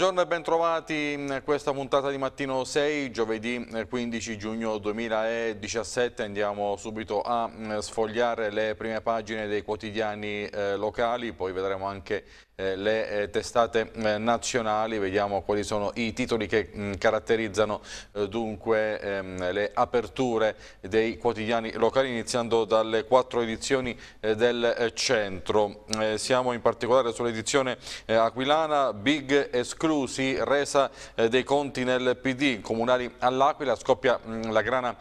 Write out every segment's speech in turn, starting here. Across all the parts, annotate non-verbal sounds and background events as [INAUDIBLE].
Buongiorno e bentrovati in questa puntata di Mattino 6, giovedì 15 eh, giugno 2017. Andiamo subito a mm, sfogliare le prime pagine dei quotidiani eh, locali, poi vedremo anche eh, le eh, testate eh, nazionali, vediamo quali sono i titoli che mh, mm, caratterizzano dunque ehm, le aperture dei quotidiani locali iniziando dalle quattro edizioni del centro. siamo in particolare sull'edizione aquilana Big Esclusi, resa dei conti nel PD, comunali all'Aquila, scoppia mm, la grana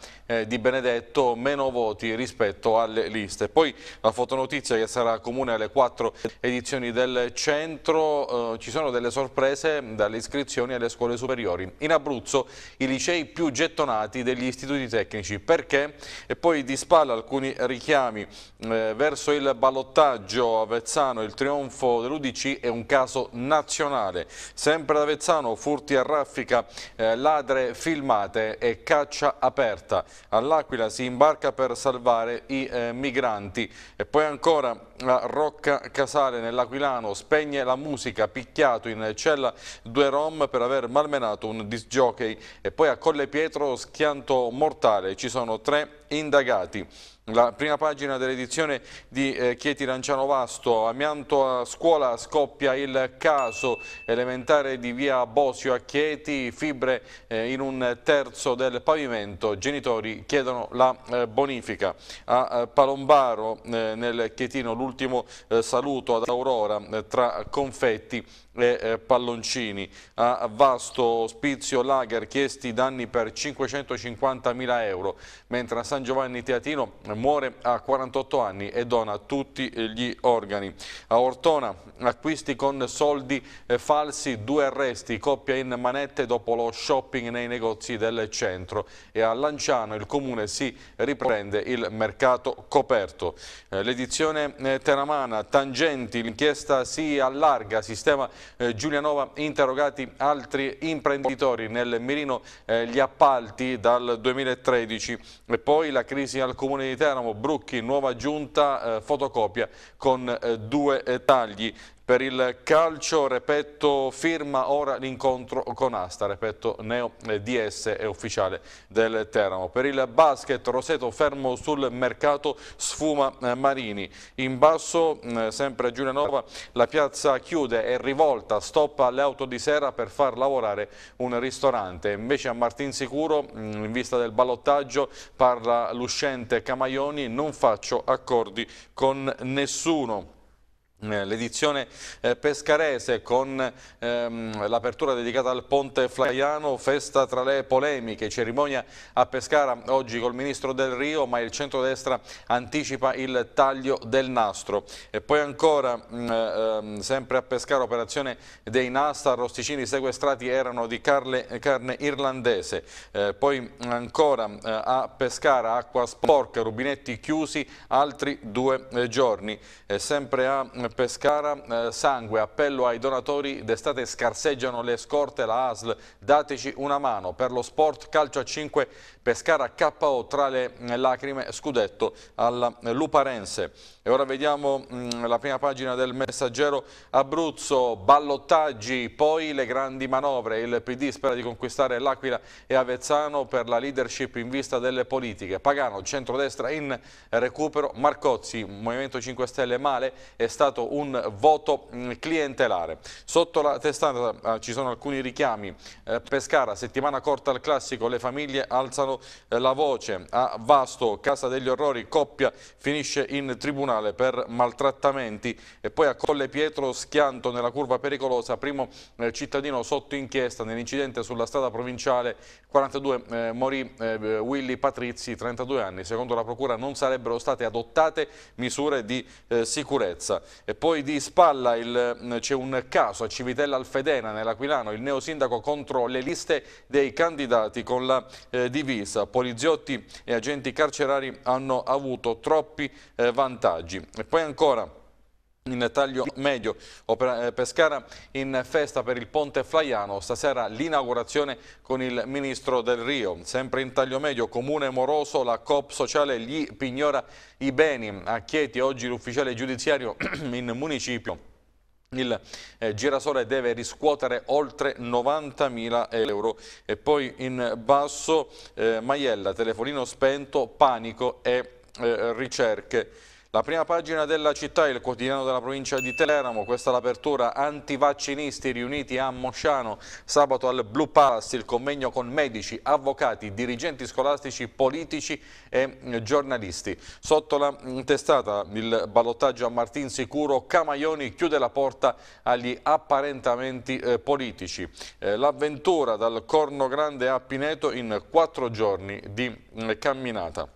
di Benedetto, meno voti rispetto alle liste. Poi la fotonotizia che sarà comune alle quattro edizioni del centro centro eh, ci sono delle sorprese dalle iscrizioni alle scuole superiori. In Abruzzo i licei più gettonati degli istituti tecnici. Perché? E poi di spalla alcuni richiami eh, verso il ballottaggio Avezzano, il trionfo dell'Udc è un caso nazionale. Sempre ad Avezzano furti a raffica, eh, ladre filmate e caccia aperta. All'Aquila si imbarca per salvare i eh, migranti. E poi ancora a Rocca Casale nell'Aquilano spegne la musica picchiato in cella due rom per aver malmenato un disc jockey e poi a Colle Pietro schianto mortale ci sono tre indagati. La prima pagina dell'edizione di eh, Chieti Lanciano Vasto, amianto a scuola scoppia il caso elementare di via Bosio a Chieti, fibre eh, in un terzo del pavimento, genitori chiedono la eh, bonifica. A eh, Palombaro eh, nel Chietino l'ultimo eh, saluto ad Aurora tra confetti e eh, palloncini. A Vasto Spizio Lager chiesti danni per 550.000 euro, mentre a San Giovanni Teatino muore a 48 anni e dona tutti gli organi. A Ortona acquisti con soldi eh, falsi, due arresti, coppia in manette dopo lo shopping nei negozi del centro e a Lanciano il comune si riprende il mercato coperto. Eh, l'edizione teramana, tangenti, l'inchiesta si allarga, sistema eh, Giulianova interrogati altri imprenditori nel mirino eh, gli appalti dal 2013 e poi la crisi al comune di Teramo, Brucchi, nuova giunta, eh, fotocopia con due tagli per il calcio, Repetto firma ora l'incontro con Asta, Repetto Neo eh, DS è ufficiale del Teramo. Per il basket Roseto fermo sul mercato sfuma eh, Marini, in basso mm, sempre a Giulianova la piazza chiude, è rivolta, stoppa alle auto di sera per far lavorare un ristorante, invece a Martinsicuro mm, in vista del ballottaggio parla l'uscente Camaioni, non faccio accordi con nessuno. Eh, l'edizione eh, pescarese con ehm, l'apertura dedicata al ponte Flaiano, festa tra le polemiche, cerimonia a Pescara oggi col ministro del Rio, ma il centrodestra anticipa il taglio del nastro. E poi ancora, mm, eh, ehm, sempre a Pescara, operazione dei Nasta, rosticini sequestrati erano di carne, carne irlandese. Eh, poi ancora eh, a Pescara, acqua sporca, rubinetti chiusi altri due eh, giorni. sempre a Pescara, eh, sangue, appello ai donatori, d'estate scarseggiano le scorte, la ASL, dateci una mano per lo sport, calcio a 5 Pescara KO tra le eh, lacrime scudetto alla eh, Luparense. E ora vediamo mm, la prima pagina del messaggero Abruzzo, ballottaggi, poi le grandi manovre. Il PD spera di conquistare l'Aquila e Avezzano per la leadership in vista delle politiche. Pagano, centrodestra in recupero, Marcozzi, Movimento 5 Stelle male, è stato un voto mm, clientelare. Sotto la testata ah, ci sono alcuni richiami. Eh, Pescara, settimana corta al classico, le famiglie alzano eh, la voce. A Vasto, Casa degli Orrori, coppia finisce in tribunale per maltrattamenti e poi a Colle Pietro schianto nella curva pericolosa, primo eh, cittadino sotto inchiesta nell'incidente sulla strada provinciale 42 eh, morì eh, Willy Patrizi, 32 anni. Secondo la procura non sarebbero state adottate misure di eh, sicurezza. E poi di spalla mm, c'è un caso a Civitella Alfedena, nell'Aquilano, il neosindaco contro le liste dei candidati con la eh, divisa Molise, poliziotti e agenti carcerari hanno avuto troppi eh, vantaggi. E poi ancora in taglio medio. Eh, Pescara in festa per il ponte Flaiano, stasera l'inaugurazione con il ministro del Rio. Sempre in taglio medio, Comune Moroso, la COP sociale gli pignora i beni. A Chieti oggi l'ufficiale giudiziario [CLEARS THROAT] in municipio il eh, girasole deve riscuotere oltre 90.000 euro e poi in basso eh, Maiella, telefonino spento, panico e eh, ricerche. La prima pagina della città il quotidiano della provincia di Teleramo, questa è l'apertura antivaccinisti riuniti a Mosciano, sabato al Blue Palace, il convegno con medici, avvocati, dirigenti scolastici, politici e mm, giornalisti. Sotto la mm, testata il ballottaggio a Martin Sicuro, Camaioni chiude la porta agli apparentamenti eh, politici. Eh, L'avventura dal Corno Grande a Pineto in quattro giorni di eh, camminata.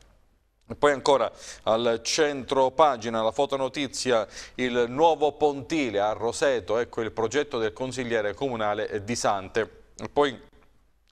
Poi ancora al centro pagina la fotonotizia il nuovo pontile a Roseto, ecco il progetto del consigliere comunale di Sante. Poi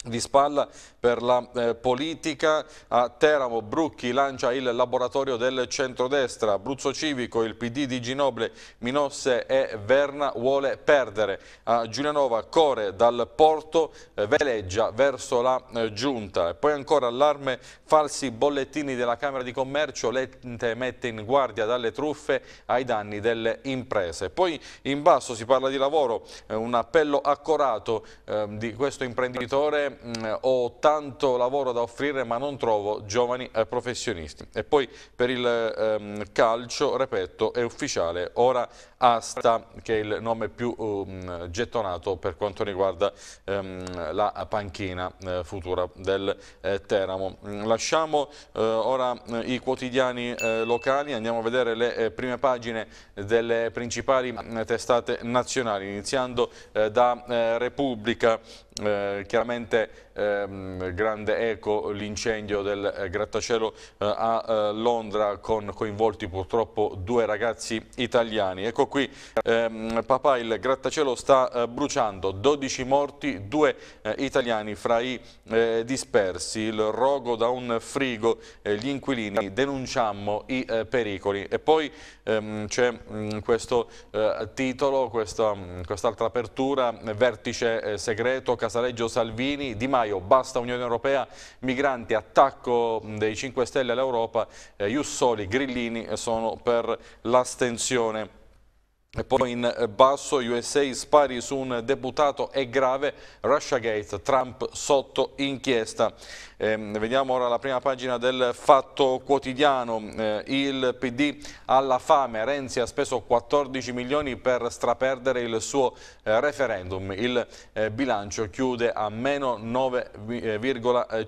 di spalla per la eh, politica a Teramo Brucchi lancia il laboratorio del centrodestra Abruzzo Civico, il PD di Ginoble Minosse e Verna vuole perdere a Giulianova Core dal porto eh, veleggia verso la eh, giunta e poi ancora allarme falsi bollettini della Camera di Commercio l'ente mette in guardia dalle truffe ai danni delle imprese poi in basso si parla di lavoro eh, un appello accorato ehm, di questo imprenditore mh, mm, ho tanto lavoro da offrire ma non trovo giovani eh, professionisti. E poi per il ehm, calcio, ripeto, è ufficiale, ora Asta che è il nome più um, gettonato per quanto riguarda ehm, la panchina eh, futura del eh, Teramo. Mm, lasciamo eh, ora eh, i quotidiani eh, locali, andiamo a vedere le prime pagine delle principali mm, testate nazionali, iniziando da Repubblica eh, chiaramente ehm, grande eco l'incendio del eh, grattacielo eh, a eh, Londra con coinvolti purtroppo due ragazzi italiani. Ecco qui ehm, papà il grattacielo sta bruciando, 12 morti, due italiani fra i dispersi, il rogo da un frigo, gli inquilini, denunciammo i pericoli. E poi ehm, c'è mm, questo titolo, mm, quest'altra quest apertura, vertice segreto, Casaleggio Salvini, Di Maio, basta Unione Europea, migranti, attacco dei 5 Stelle all'Europa, eh, Jussoli, Grillini sono per l'astensione. E poi in basso USA spari su un deputato è grave, Russia Gate, Trump sotto inchiesta. Eh, vediamo ora la prima pagina del Fatto Quotidiano. Eh, il PD alla fame. Renzi ha speso 14 milioni per straperdere il suo eh, referendum. Il eh, bilancio chiude a meno 9,5. Eh,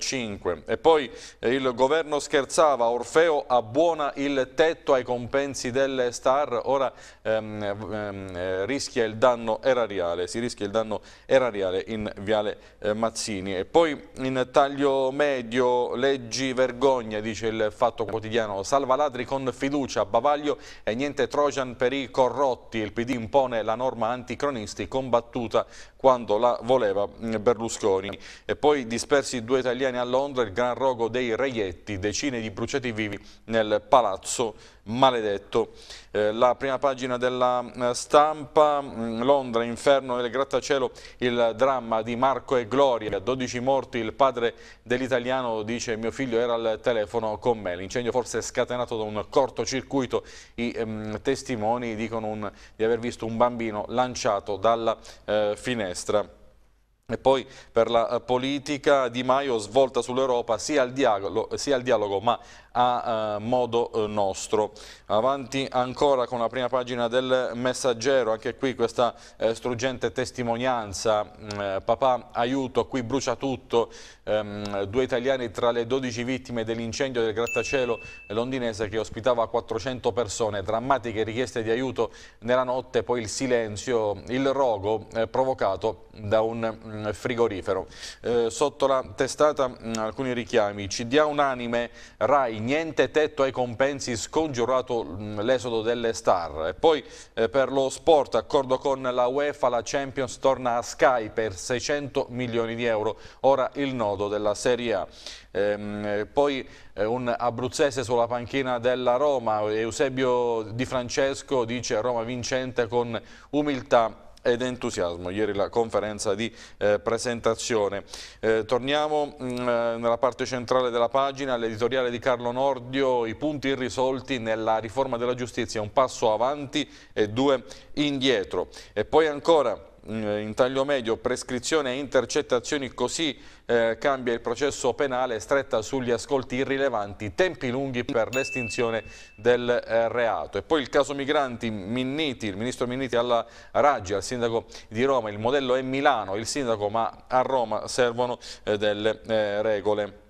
eh, e poi il governo scherzava. Orfeo abbuona il tetto ai compensi delle star. Ora ehm, ehm, rischia il danno erariale. Si rischia il danno erariale in Viale Mazzini. E poi in taglio medio medio, leggi vergogna, dice il Fatto Quotidiano. Salva ladri con fiducia, bavaglio e niente Trojan per i corrotti. Il PD impone la norma anticronisti combattuta quando la voleva mm, Berlusconi. E poi dispersi due italiani a Londra, il gran rogo dei reietti, decine di bruciati vivi nel palazzo maledetto. Eh, la prima pagina della eh, stampa, mm, Londra, inferno nel grattacielo, il dramma di Marco e Gloria, 12 morti, il padre dell'italiano dice mio figlio era al telefono con me, l'incendio forse è scatenato da un cortocircuito, i ehm, testimoni dicono un, di aver visto un bambino lanciato dalla eh, finestra. E poi per la eh, politica Di Maio svolta sull'Europa sia, sia, al dialogo ma a eh, modo eh, nostro. Avanti ancora con la prima pagina del messaggero, anche qui questa eh, struggente testimonianza, mm, papà aiuto, qui brucia tutto, ehm, due italiani tra le 12 vittime dell'incendio del grattacielo londinese che ospitava 400 persone, drammatiche richieste di aiuto nella notte, poi il silenzio, il rogo provocato da un mm, frigorifero. sotto la testata mm, alcuni richiami, ci dia unanime, RAI niente tetto ai compensi scongiurato mm, l'esodo delle star. E poi eh, per lo sport, accordo con la UEFA, la Champions torna a Sky per 600 milioni di euro, ora il nodo della Serie A. Ehm, eh, poi eh, un abruzzese sulla panchina della Roma, Eusebio Di Francesco dice Roma vincente con umiltà ed entusiasmo. Ieri la conferenza di eh, presentazione. Eh, torniamo mh, mm, eh, nella parte centrale della pagina, all'editoriale di Carlo Nordio, i punti irrisolti nella riforma della giustizia, un passo avanti e due indietro. E poi ancora... Eh, in taglio medio prescrizione e intercettazioni così eh, cambia il processo penale stretta sugli ascolti irrilevanti, tempi lunghi per l'estinzione del eh, reato. E poi il caso migranti, Minniti, il ministro Minniti alla Raggi, al sindaco di Roma, il modello è Milano, il sindaco ma a Roma servono eh, delle eh, regole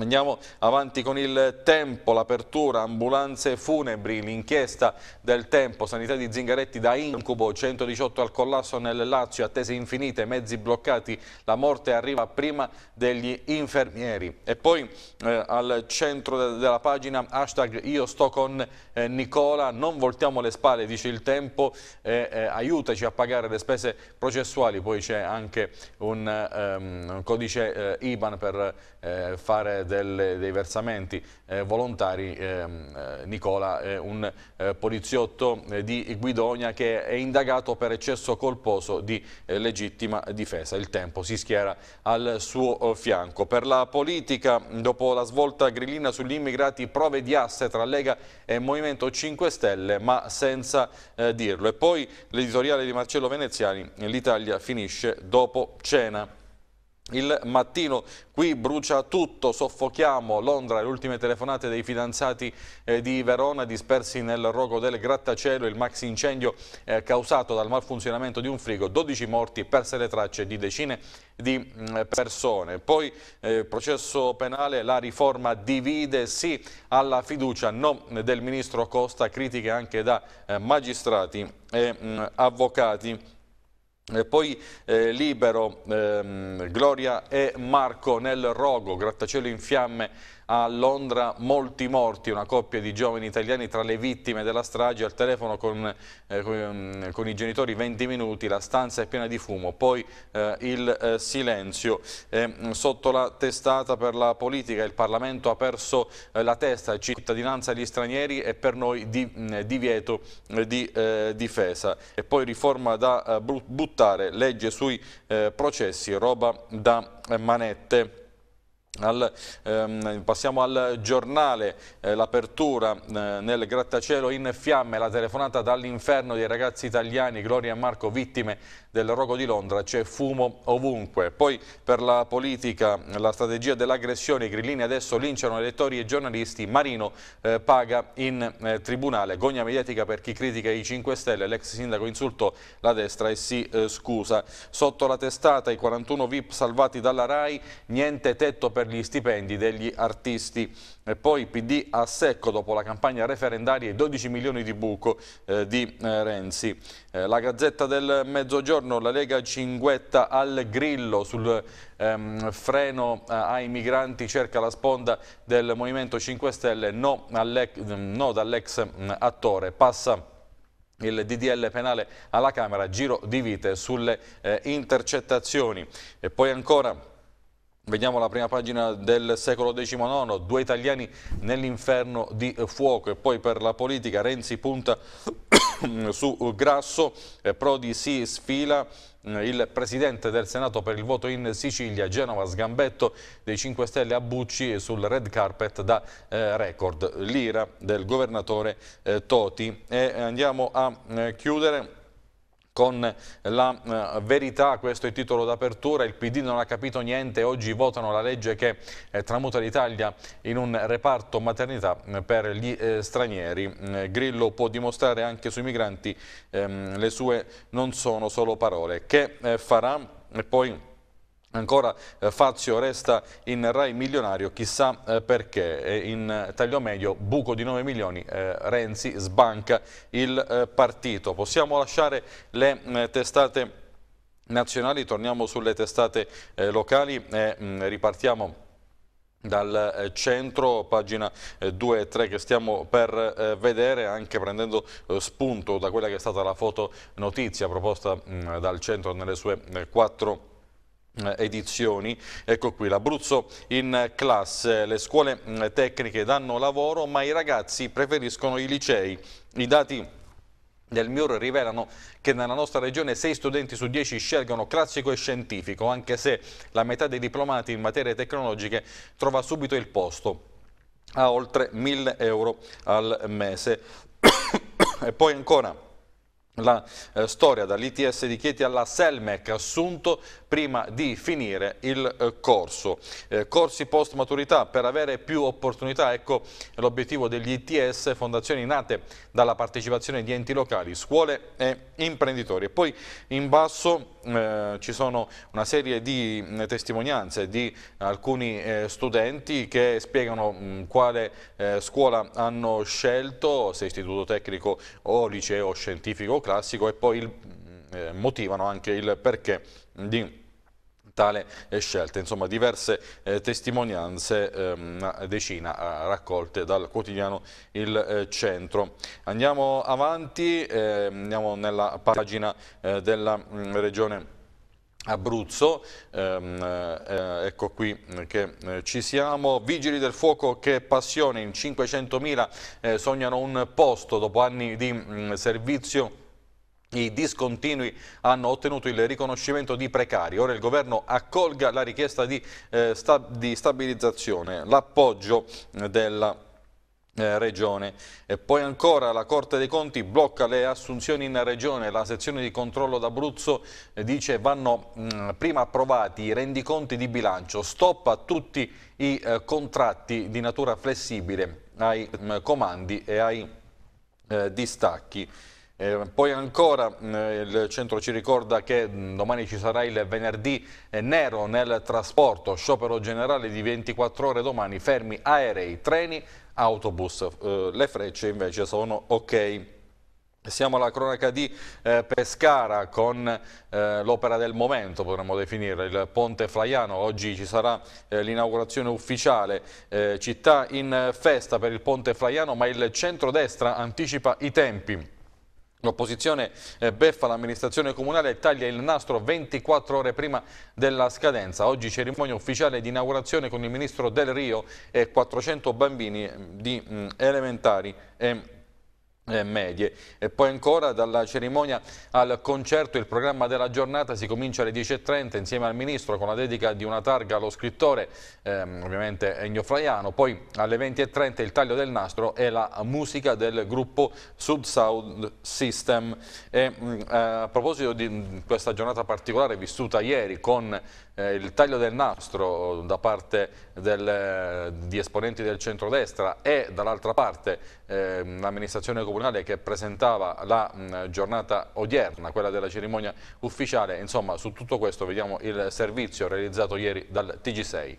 Andiamo avanti con il tempo, l'apertura, ambulanze funebri, l'inchiesta del tempo, sanità di Zingaretti da incubo, 118 al collasso nel Lazio, attese infinite, mezzi bloccati, la morte arriva prima degli infermieri. E poi eh, al centro de della pagina hashtag io sto con eh, Nicola, non voltiamo le spalle, dice il tempo, eh, aiutaci a pagare le spese processuali, poi c'è anche un, um, un codice eh, IBAN per eh, fare delle, dei versamenti eh, volontari ehm, eh, Nicola è un eh, poliziotto eh, di Guidonia che è indagato per eccesso colposo di legittima difesa. Il tempo si schiera al suo fianco. Per la politica, dopo la svolta grillina sugli immigrati, prove di asse tra Lega e Movimento 5 Stelle, ma senza dirlo. E poi l'editoriale di Marcello Veneziani, l'Italia finisce dopo cena. Il mattino qui brucia tutto, soffochiamo Londra, le ultime telefonate dei fidanzati eh, di Verona dispersi nel rogo del grattacielo, il maxi incendio eh, causato dal malfunzionamento di un frigo, 12 morti, perse le tracce di decine di mh, mm, persone. Poi eh, processo penale, la riforma divide sì alla fiducia, no del ministro Costa, critiche anche da eh, magistrati e mh, mm, avvocati. E eh, poi eh, Libero, ehm, Gloria e Marco nel rogo, grattacielo in fiamme a Londra molti morti, una coppia di giovani italiani tra le vittime della strage, al telefono con, eh, con, mm, i genitori 20 minuti, la stanza è piena di fumo, poi eh, il eh, silenzio. Eh, mm, sotto la testata per la politica il Parlamento ha perso eh, la testa, cittadinanza agli stranieri e per noi di, mm, divieto eh, di difesa. E poi riforma da buttare, legge sui processi, roba da manette. Al, ehm, passiamo al giornale, eh, l'apertura eh, nel grattacielo in fiamme, la telefonata dall'inferno dei ragazzi italiani, Gloria e Marco vittime del rogo di Londra c'è fumo ovunque. Poi per la politica, la strategia dell'aggressione, i grillini adesso linciano elettori e giornalisti, Marino eh, paga in eh, tribunale, gogna mediatica per chi critica i 5 Stelle, l'ex sindaco insultò la destra e si eh, scusa. Sotto la testata i 41 VIP salvati dalla RAI, niente tetto per gli stipendi degli artisti. E poi PD a secco dopo la campagna referendaria e 12 milioni di buco eh, di eh, Renzi. Eh, la Gazzetta del Mezzogiorno, la Lega Cinguetta al Grillo sul ehm, freno eh, ai migranti cerca la sponda del Movimento 5 Stelle, no, no dall'ex mm, attore, passa il DDL penale alla Camera, giro di vite sulle eh, intercettazioni. E poi ancora... Vediamo la prima pagina del secolo XIX, due italiani nell'inferno di eh, fuoco e poi per la politica Renzi punta Mm, su Grasso, eh, Prodi si sfila mm, il presidente del Senato per il voto in Sicilia, Genova Sgambetto dei 5 Stelle a Bucci sul red carpet da eh, record, l'ira del governatore eh, Toti. E andiamo a chiudere con la eh, verità, questo è il titolo d'apertura, il PD non ha capito niente, oggi votano la legge che eh, tramuta l'Italia in un reparto maternità mm, per gli eh, stranieri. Mm, Grillo può dimostrare anche sui migranti, ehm, le sue non sono solo parole. Che farà? E poi Ancora eh, Fazio resta in Rai milionario, chissà eh, perché, in eh, taglio medio buco di 9 milioni, Renzi sbanca il partito. Possiamo lasciare le mm, testate nazionali, torniamo sulle testate locali e mm, ripartiamo dal centro, pagina 2 e 3 che stiamo per vedere, anche prendendo spunto da quella che è stata la fotonotizia proposta mm, dal centro nelle sue quattro eh, edizioni. Ecco qui l'Abruzzo in classe, le scuole mm, tecniche danno lavoro ma i ragazzi preferiscono i licei. I dati del MIUR rivelano che nella nostra regione 6 studenti su 10 scelgono classico e scientifico, anche se la metà dei diplomati in materie tecnologiche trova subito il posto a oltre 1000 euro al mese. [COUGHS] e poi ancora la eh, storia dall'ITS di Chieti alla Selmec assunto prima di finire il eh, corso. Eh, corsi post maturità per avere più opportunità, ecco l'obiettivo degli ITS, fondazioni nate dalla partecipazione di enti locali, scuole e imprenditori. Poi in basso eh, ci sono una serie di testimonianze di alcuni eh, studenti che spiegano mh, quale eh, scuola hanno scelto, se istituto tecnico o liceo scientifico classico e poi il, eh, motivano anche il perché di tale eh, scelta. Insomma diverse eh, testimonianze, eh, una decina eh, raccolte dal quotidiano Il eh, Centro. Andiamo avanti, ehm, andiamo nella pagina eh, della mh, mm, regione Abruzzo, ehm, eh, ecco qui mm, che eh, ci siamo, vigili del fuoco che passione, in 500.000 eh, sognano un posto dopo anni di mh, mm, servizio i discontinui hanno ottenuto il riconoscimento di precari. Ora il governo accolga la richiesta di, eh, sta di stabilizzazione, l'appoggio eh, della eh, regione. E poi ancora la Corte dei Conti blocca le assunzioni in regione, la sezione di controllo d'Abruzzo eh, dice vanno mh, mm, prima approvati i rendiconti di bilancio, stoppa tutti i eh, contratti di natura flessibile ai mh, mm, comandi e ai eh, distacchi. Eh, poi ancora eh, il centro ci ricorda che mh, mm, domani ci sarà il venerdì eh, nero nel trasporto, sciopero generale di 24 ore domani, fermi aerei, treni, autobus, eh, le frecce invece sono ok. Siamo alla cronaca di eh, Pescara con eh, l'opera del momento, potremmo definire, il Ponte Flaiano. Oggi ci sarà eh, l'inaugurazione ufficiale, eh, città in festa per il Ponte Flaiano, ma il centrodestra anticipa i tempi. L'opposizione eh, beffa l'amministrazione comunale e taglia il nastro 24 ore prima della scadenza. Oggi cerimonia ufficiale di inaugurazione con il ministro Del Rio e 400 bambini eh, di mm, elementari e medie. E poi ancora dalla cerimonia al concerto il programma della giornata si comincia alle 10.30 insieme al Ministro con la dedica di una targa allo scrittore, ehm, ovviamente Ennio Fraiano, poi alle 20.30 il taglio del nastro e la musica del gruppo Sud Sound System. E, mh, mm, a proposito di mm, questa giornata particolare vissuta ieri con eh, il taglio del nastro da parte del, di esponenti del centrodestra e dall'altra parte eh, l'amministrazione comunale che presentava la mh, mm, giornata odierna, quella della cerimonia ufficiale, insomma su tutto questo vediamo il servizio realizzato ieri dal TG6.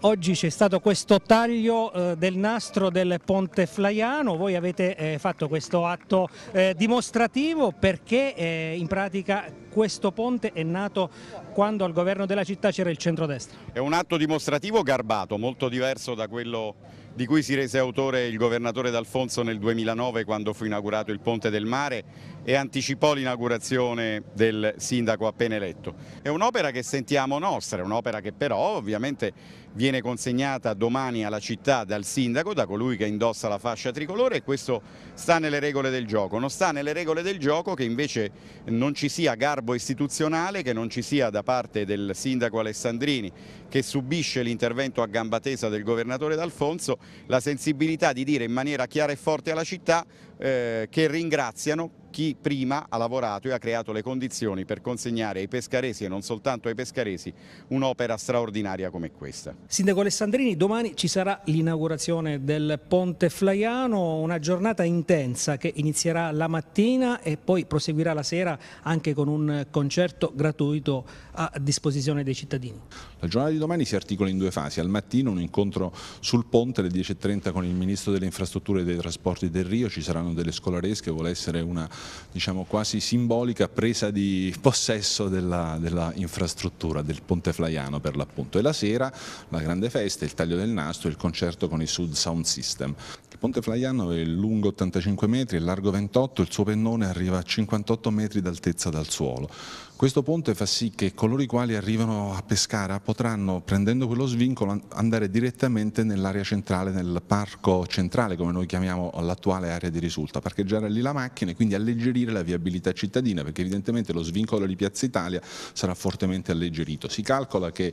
Oggi c'è stato questo taglio eh, del nastro del ponte Flaiano, voi avete eh, fatto questo atto eh, dimostrativo perché in pratica questo ponte è nato quando al governo della città c'era il centrodestra. È un atto dimostrativo garbato, molto diverso da quello di cui si rese autore il governatore D'Alfonso nel 2009 quando fu inaugurato il ponte del mare e anticipò l'inaugurazione del sindaco appena eletto. È un'opera che sentiamo nostra, è un'opera che però ovviamente viene consegnata domani alla città dal sindaco, da colui che indossa la fascia tricolore e questo sta nelle regole del gioco. Non sta nelle regole del gioco che invece non ci sia garbo istituzionale, che non ci sia da parte del sindaco Alessandrini che subisce l'intervento a gamba tesa del governatore D'Alfonso la sensibilità di dire in maniera chiara e forte alla città eh, che ringraziano chi prima ha lavorato e ha creato le condizioni per consegnare ai pescaresi e non soltanto ai pescaresi un'opera straordinaria come questa. Sindaco Alessandrini, domani ci sarà l'inaugurazione del Ponte Flaiano, una giornata intensa che inizierà la mattina e poi proseguirà la sera anche con un concerto gratuito a disposizione dei cittadini. La giornata di domani si articola in due fasi, al mattino un incontro sul ponte alle 10.30 con il Ministro delle Infrastrutture e dei Trasporti del Rio, ci saranno Milano delle scolaresche vuole essere una diciamo, quasi simbolica presa di possesso della, della infrastruttura del Ponte Flaiano per l'appunto e la sera la grande festa, il taglio del nastro, e il concerto con i Sud Sound System. Il ponte Flaiano è lungo 85 metri, è largo 28, il suo pennone arriva a 58 metri d'altezza dal suolo. Questo ponte fa sì che coloro i quali arrivano a Pescara potranno, prendendo quello svincolo, andare direttamente nell'area centrale, nel parco centrale, come noi chiamiamo l'attuale area di risulta, parcheggiare lì la macchina e quindi alleggerire la viabilità cittadina, perché evidentemente lo svincolo di Piazza Italia sarà fortemente alleggerito. Si calcola che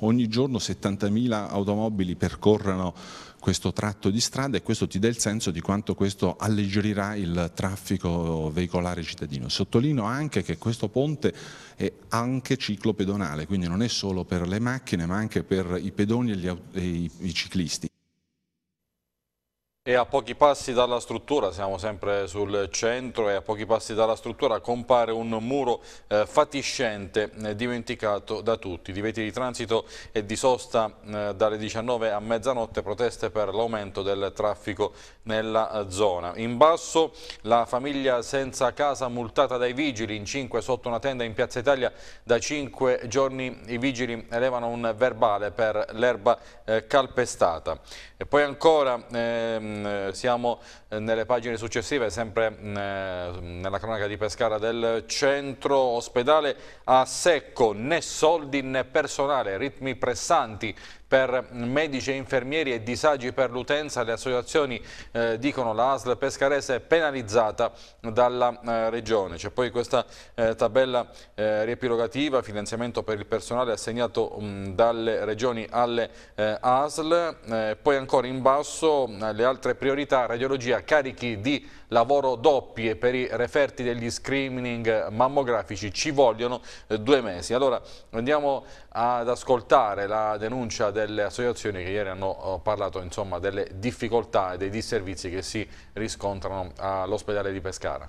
ogni giorno 70.000 automobili percorrano questo tratto di strada e questo ti dà il senso di quanto questo alleggerirà il traffico veicolare cittadino. Sottolineo anche che questo ponte è anche ciclopedonale, quindi non è solo per le macchine ma anche per i pedoni e, gli, e i, i ciclisti. E a pochi passi dalla struttura, siamo sempre sul centro e a pochi passi dalla struttura compare un muro eh, fatiscente eh, dimenticato da tutti. Divieti di transito e di sosta eh, dalle 19 a mezzanotte, proteste per l'aumento del traffico nella eh, zona. In basso la famiglia senza casa multata dai vigili, in 5 sotto una tenda in Piazza Italia da 5 giorni i vigili elevano un verbale per l'erba eh, calpestata. E poi ancora... Ehm, Mm, siamo eh, nelle pagine successive, sempre mm, eh, nella cronaca di Pescara del centro ospedale a secco, né soldi né personale, ritmi pressanti per medici e infermieri e disagi per l'utenza. Le associazioni eh, dicono la ASL pescarese è penalizzata dalla eh, regione. C'è poi questa eh, tabella eh, riepilogativa, finanziamento per il personale assegnato mh, mm, dalle regioni alle eh, ASL. Eh, poi ancora in basso mm, le altre priorità, radiologia, carichi di lavoro doppie per i referti degli screening mammografici. Ci vogliono due mesi. Allora andiamo ad ascoltare la denuncia del delle associazioni che ieri hanno eh, parlato insomma, delle difficoltà e dei disservizi che si riscontrano all'ospedale di Pescara.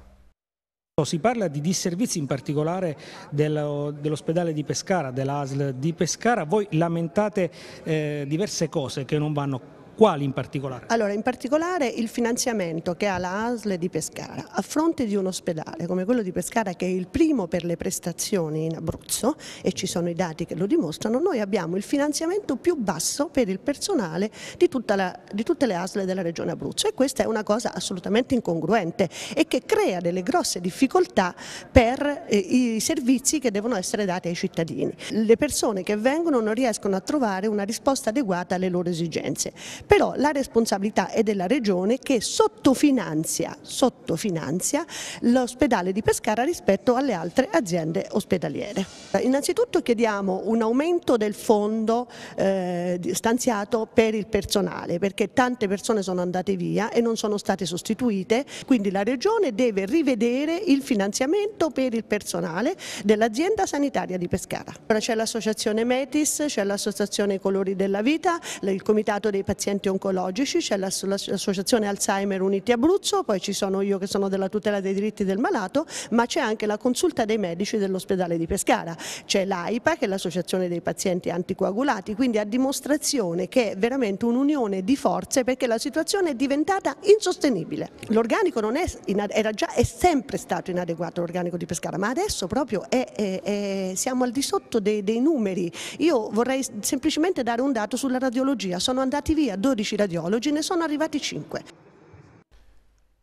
Si parla di disservizi in particolare dell'ospedale di Pescara, dell'ASL di Pescara. Voi lamentate eh, diverse cose che non vanno quali in particolare? Allora, in particolare il finanziamento che ha la ASL di Pescara a fronte di un ospedale come quello di Pescara che è il primo per le prestazioni in Abruzzo e ci sono i dati che lo dimostrano, noi abbiamo il finanziamento più basso per il personale di, la, di tutte le ASL della regione Abruzzo e questa è una cosa assolutamente incongruente e che crea delle grosse difficoltà per eh, i servizi che devono essere dati ai cittadini. Le persone che vengono non riescono a trovare una risposta adeguata alle loro esigenze però la responsabilità è della Regione che sottofinanzia, sottofinanzia l'ospedale di Pescara rispetto alle altre aziende ospedaliere. Innanzitutto chiediamo un aumento del fondo eh, stanziato per il personale perché tante persone sono andate via e non sono state sostituite, quindi la Regione deve rivedere il finanziamento per il personale dell'azienda sanitaria di Pescara. C'è l'associazione Metis, c'è l'associazione Colori della Vita, il comitato dei pazienti pazienti oncologici, c'è l'associazione Alzheimer Uniti Abruzzo, poi ci sono io che sono della tutela dei diritti del malato, ma c'è anche la consulta dei medici dell'ospedale di Pescara, c'è l'AIPA che è l'associazione dei pazienti anticoagulati, quindi a dimostrazione che è veramente un'unione di forze perché la situazione è diventata insostenibile. L'organico non è, era già, è sempre stato inadeguato l'organico di Pescara, ma adesso proprio è, è, è, siamo al di sotto dei, dei numeri. Io vorrei semplicemente dare un dato sulla radiologia, sono andati via 2.000 12 radiologi, ne sono arrivati 5.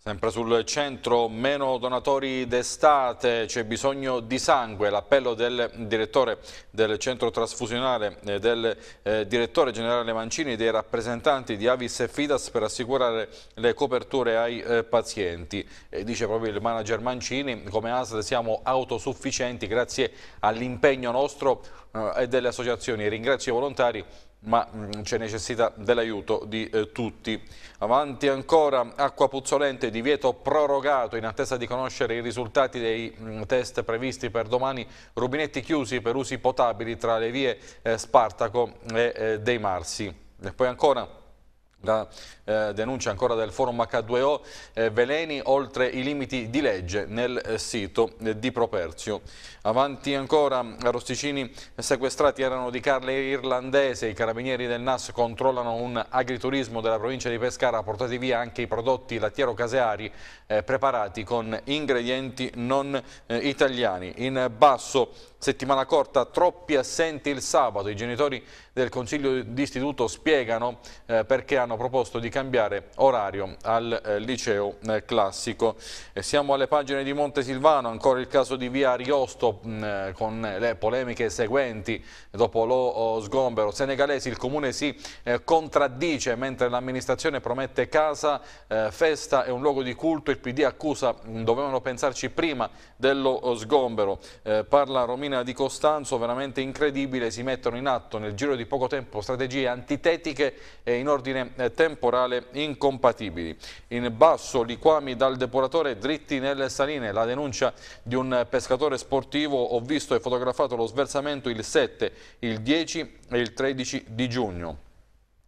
Sempre sul centro, meno donatori d'estate, c'è bisogno di sangue. L'appello del direttore del centro trasfusionale, eh, del eh, direttore generale Mancini, dei rappresentanti di Avis e Fidas per assicurare le coperture ai eh, pazienti. E dice proprio il manager Mancini, come ASL siamo autosufficienti grazie all'impegno nostro eh, e delle associazioni. Ringrazio i volontari ma mm, c'è necessità dell'aiuto di eh, tutti. Avanti ancora acqua puzzolente, divieto prorogato in attesa di conoscere i risultati dei mh, mm, test previsti per domani, rubinetti chiusi per usi potabili tra le vie eh, Spartaco e eh, dei Marsi. E poi ancora la eh, denuncia ancora del forum H2O eh, veleni oltre i limiti di legge nel eh, sito eh, di Properzio. Avanti ancora, rosticini sequestrati erano di Carle Irlandese, i carabinieri del NAS controllano un agriturismo della provincia di Pescara, portati via anche i prodotti lattiero-caseari eh, preparati con ingredienti non eh, italiani. In basso Settimana corta, troppi assenti il sabato. I genitori del Consiglio d'Istituto spiegano eh, perché hanno proposto di cambiare orario al eh, liceo eh, classico. E eh, siamo alle pagine di Montesilvano, ancora il caso di via Ariosto mh, mm, eh, con le polemiche seguenti dopo lo oh, sgombero. Senegalesi, il comune si eh, contraddice mentre l'amministrazione promette casa, festa e un luogo di culto. Il PD accusa, mh, mm, dovevano pensarci prima dello oh, sgombero. parla Romino disamina di Costanzo veramente incredibile, si mettono in atto nel giro di poco tempo strategie antitetiche e in ordine eh, temporale incompatibili. In basso liquami dal depuratore dritti nelle saline, la denuncia di un pescatore sportivo, ho visto e fotografato lo sversamento il 7, il 10 e il 13 di giugno.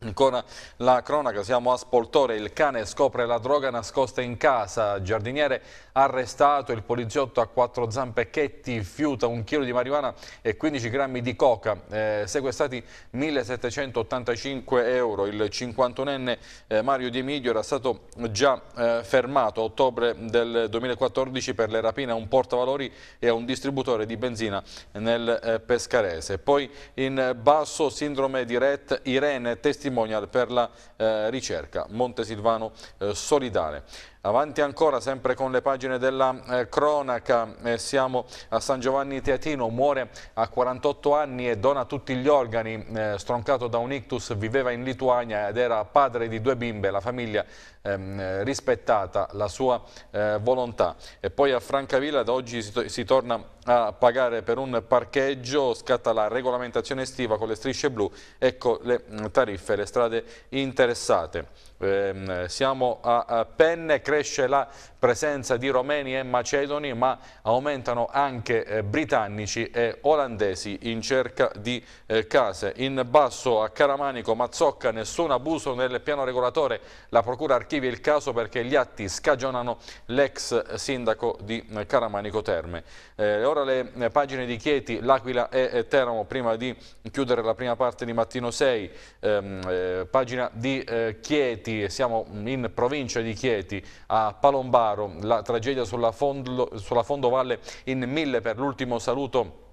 Ancora la cronaca, siamo a Spoltore, il cane scopre la droga nascosta in casa, giardiniere arrestato il poliziotto a quattro zampe Chetti, fiuta un chilo di marijuana e 15 grammi di coca, eh, sequestrati 1.785 euro. Il 51enne eh, Mario Di Emidio era stato già eh, fermato a ottobre del 2014 per le rapine a un portavalori e a un distributore di benzina nel eh, Pescarese. Poi in basso sindrome di Ret, Irene testimonial per la eh, ricerca Montesilvano eh, Solidale. Avanti ancora, sempre con le pagine della eh, cronaca, eh, siamo a San Giovanni Teatino, muore a 48 anni e dona tutti gli organi, eh, stroncato da un ictus, viveva in Lituania ed era padre di due bimbe, la famiglia ehm, rispettata la sua eh, volontà. E poi a Francavilla da oggi si, to si torna a pagare per un parcheggio, scatta la regolamentazione estiva con le strisce blu, ecco le mm, tariffe, le strade interessate. Eh, siamo a, a Penne, cresce la presenza di romeni e macedoni, ma aumentano anche eh, britannici e olandesi in cerca di eh, case. In basso a Caramanico, Mazzocca, nessun abuso nel piano regolatore, la procura archiviata positivi il caso perché gli atti scagionano l'ex sindaco di Caramanico Terme. Eh, ora le eh, pagine di Chieti, L'Aquila e eh, Teramo prima di chiudere la prima parte di Mattino 6, ehm, eh, pagina di eh, Chieti, siamo in provincia di Chieti, a Palombaro, la tragedia sulla, Fondo, sulla Fondovalle in mille per l'ultimo saluto